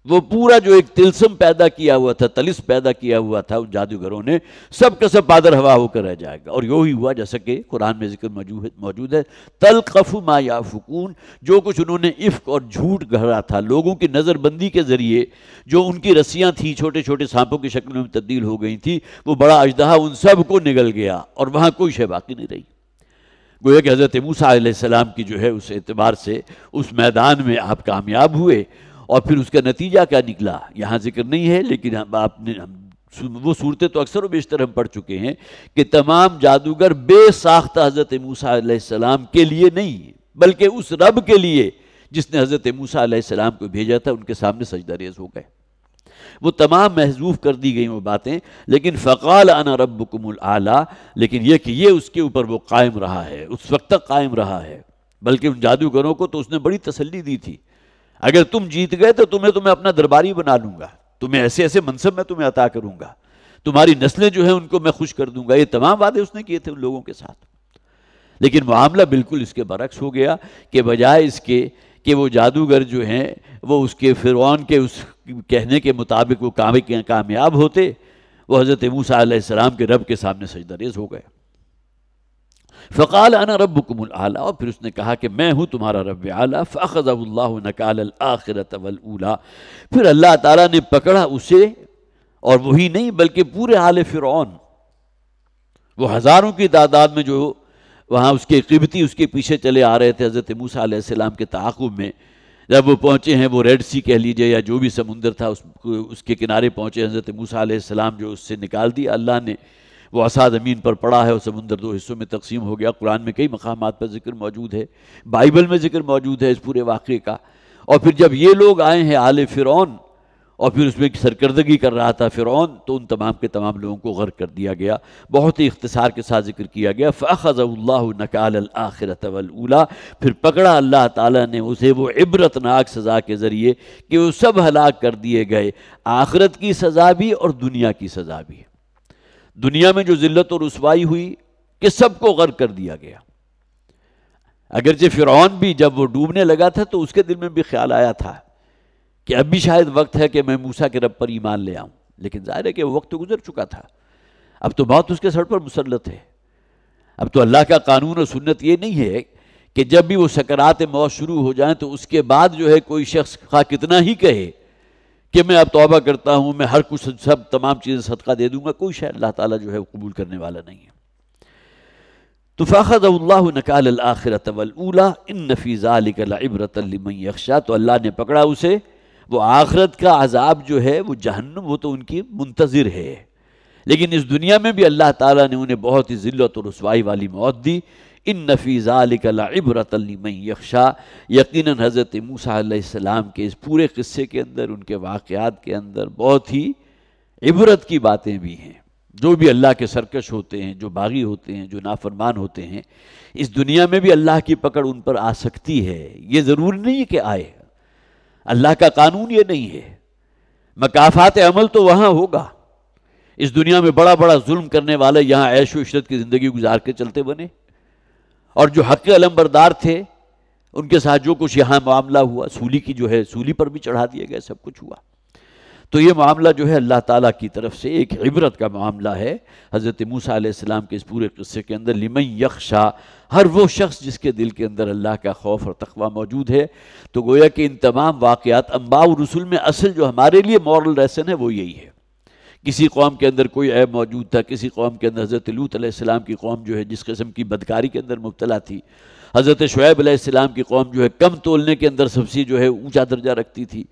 وہ پورا جو ایک تلسم پیدا کیا ہوا تھا تلس پیدا کیا ہوا تھا ان جادوگروں نے سب کا سب بادر ہوا ہو کر رہ جائے گا اور یوں ہی ہوا جیسا کہ قرآن میں ذکر موجود ہے تلقف ما یا فکون جو کچھ انہوں نے عفق اور جھوٹ گھرا تھا لوگوں کی نظر بندی کے ذریعے جو ان کی رسیاں تھیں چھوٹے چھوٹے سانپوں کی شکل میں تبدیل ہو گئی تھی وہ بڑا اجدہا ان سب کو نگل گیا اور وہاں کوئی باقی نہیں رہی گویا کہ حضرت موسیٰ علیہ السلام کی جو ہے اس اعتبار سے اس میدان میں آپ کامیاب ہوئے اور پھر اس کا نتیجہ کیا نکلا یہاں ذکر نہیں ہے لیکن ہم آپ نے وہ صورتیں تو اکثر و بیشتر ہم پڑھ چکے ہیں کہ تمام جادوگر بے ساختہ حضرت موسیٰ علیہ السلام کے لیے نہیں بلکہ اس رب کے لیے جس نے حضرت موسیٰ علیہ السلام کو بھیجا تھا ان کے سامنے سجدہ ریز ہو گئے وہ تمام محضوف کر دی گئی وہ باتیں لیکن فقال انا ربکم العلہ لیکن یہ کہ یہ اس کے اوپر وہ قائم رہا ہے اس وقت تک قائم رہا ہے بلکہ ان جادوگروں کو تو اس نے بڑی تسلی دی تھی اگر تم جیت گئے تو تمہیں تو میں اپنا درباری بنا لوں گا تمہیں ایسے ایسے منصب میں تمہیں عطا کروں گا تمہاری نسلیں جو ہیں ان کو میں خوش کر دوں گا یہ تمام وعدے اس نے کیے تھے ان لوگوں کے ساتھ لیکن معاملہ بالکل اس کے برعکس ہو گیا کہ بجائے اس کے کہ وہ جادوگر جو ہیں وہ اس کے فرعون کے اس کہنے کے مطابق وہ کامیاب ہوتے وہ حضرت موسیٰ علیہ السلام کے رب کے سامنے سجدہ ریز ہو گئے فقال انا ربکم الاعلی اور پھر اس نے کہا کہ میں ہوں تمہارا رب اعلیٰ فاخذ اللہ نکال الاخرت والاولا پھر اللہ تعالیٰ نے پکڑا اسے اور وہی نہیں بلکہ پورے حال فرعون وہ ہزاروں کی تعداد میں جو وہاں اس کے قبطی اس کے پیچھے چلے آ رہے تھے حضرت موسیٰ علیہ السلام کے تعاقب میں جب وہ پہنچے ہیں وہ ریڈ سی کہہ لیجئے یا جو بھی سمندر تھا اس کے کنارے پہنچے حضرت موسیٰ علیہ السلام جو اس سے نکال دیا اللہ نے وہ اسا زمین پر پڑا ہے اور سمندر دو حصوں میں تقسیم ہو گیا قرآن میں کئی مقامات پر ذکر موجود ہے بائبل میں ذکر موجود ہے اس پورے واقعے کا اور پھر جب یہ لوگ آئے ہیں آل فرعون اور پھر اس میں سرکردگی کر رہا تھا فرعون تو ان تمام کے تمام لوگوں کو غرق کر دیا گیا بہت ہی اختصار کے ساتھ ذکر کیا گیا فا اللہ نقال الآخرۃولا پھر پکڑا اللہ تعالیٰ نے اسے وہ عبرت ناک سزا کے ذریعے کہ وہ سب ہلاک کر دیے گئے آخرت کی سزا بھی اور دنیا کی سزا بھی دنیا میں جو ذلت اور رسوائی ہوئی کہ سب کو غرق کر دیا گیا اگرچہ فرعون بھی جب وہ ڈوبنے لگا تھا تو اس کے دل میں بھی خیال آیا تھا کہ اب بھی شاید وقت ہے کہ میں موسا کے رب پر ایمان لے آؤں لیکن ظاہر ہے کہ وہ وقت گزر چکا تھا اب تو بہت اس کے سر پر مسلط ہے اب تو اللہ کا قانون اور سنت یہ نہیں ہے کہ جب بھی وہ سکرات موت شروع ہو جائیں تو اس کے بعد جو ہے کوئی شخص خواہ کتنا ہی کہے کہ میں اب توبہ کرتا ہوں میں ہر کچھ سب تمام چیزیں صدقہ دے دوں گا کوئی شاید اللہ تعالیٰ جو ہے وہ قبول کرنے والا نہیں ہے تو فاخت اللہ نقال الآخرت ولا ان نفیز علیہ عبرت المشا تو اللہ نے پکڑا اسے وہ آخرت کا عذاب جو ہے وہ جہنم وہ تو ان کی منتظر ہے لیکن اس دنیا میں بھی اللہ تعالیٰ نے انہیں بہت ہی ذلت و رسوائی والی موت دی ان نفیز علیک العبرت علیمََ یکشا یقیناً حضرت موسیٰ علیہ السلام کے اس پورے قصے کے اندر ان کے واقعات کے اندر بہت ہی عبرت کی باتیں بھی ہیں جو بھی اللہ کے سرکش ہوتے ہیں جو باغی ہوتے ہیں جو نافرمان ہوتے ہیں اس دنیا میں بھی اللہ کی پکڑ ان پر آ سکتی ہے یہ ضروری نہیں کہ آئے اللہ کا قانون یہ نہیں ہے مقافات عمل تو وہاں ہوگا اس دنیا میں بڑا بڑا ظلم کرنے والے یہاں عیش و عشرت کی زندگی گزار کے چلتے بنے اور جو حق علم بردار تھے ان کے ساتھ جو کچھ یہاں معاملہ ہوا سولی کی جو ہے سولی پر بھی چڑھا دیے گئے سب کچھ ہوا تو یہ معاملہ جو ہے اللہ تعالیٰ کی طرف سے ایک عبرت کا معاملہ ہے حضرت موسیٰ علیہ السلام کے اس پورے قصے کے اندر لمن یخشا ہر وہ شخص جس کے دل کے اندر اللہ کا خوف اور تقوی موجود ہے تو گویا کہ ان تمام واقعات امباء رسول میں اصل جو ہمارے لیے مورل ریسن ہے وہ یہی ہے کسی قوم کے اندر کوئی عیب موجود تھا کسی قوم کے اندر حضرت لوت علیہ السلام کی قوم جو ہے جس قسم کی بدکاری کے اندر مبتلا تھی حضرت شعیب علیہ السلام کی قوم جو ہے کم تولنے کے اندر سب سے جو ہے اونچا درجہ رکھتی تھی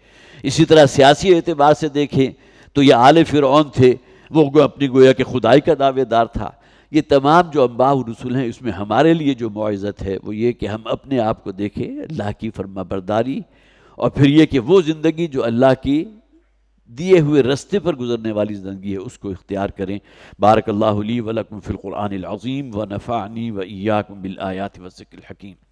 اسی طرح سیاسی اعتبار سے دیکھیں تو یہ آل فرعون تھے وہ اپنی گویا کہ خدائی کا دعوے دار تھا یہ تمام جو و رسول ہیں اس میں ہمارے لیے جو معزت ہے وہ یہ کہ ہم اپنے آپ کو دیکھیں اللہ کی فرما برداری اور پھر یہ کہ وہ زندگی جو اللہ کی دیے ہوئے رستے پر گزرنے والی زندگی ہے اس کو اختیار کریں بارک اللہ لی و لکم فی القرآن العظیم و نفعنی و ایاکم بالآیات و ذکر الحکیم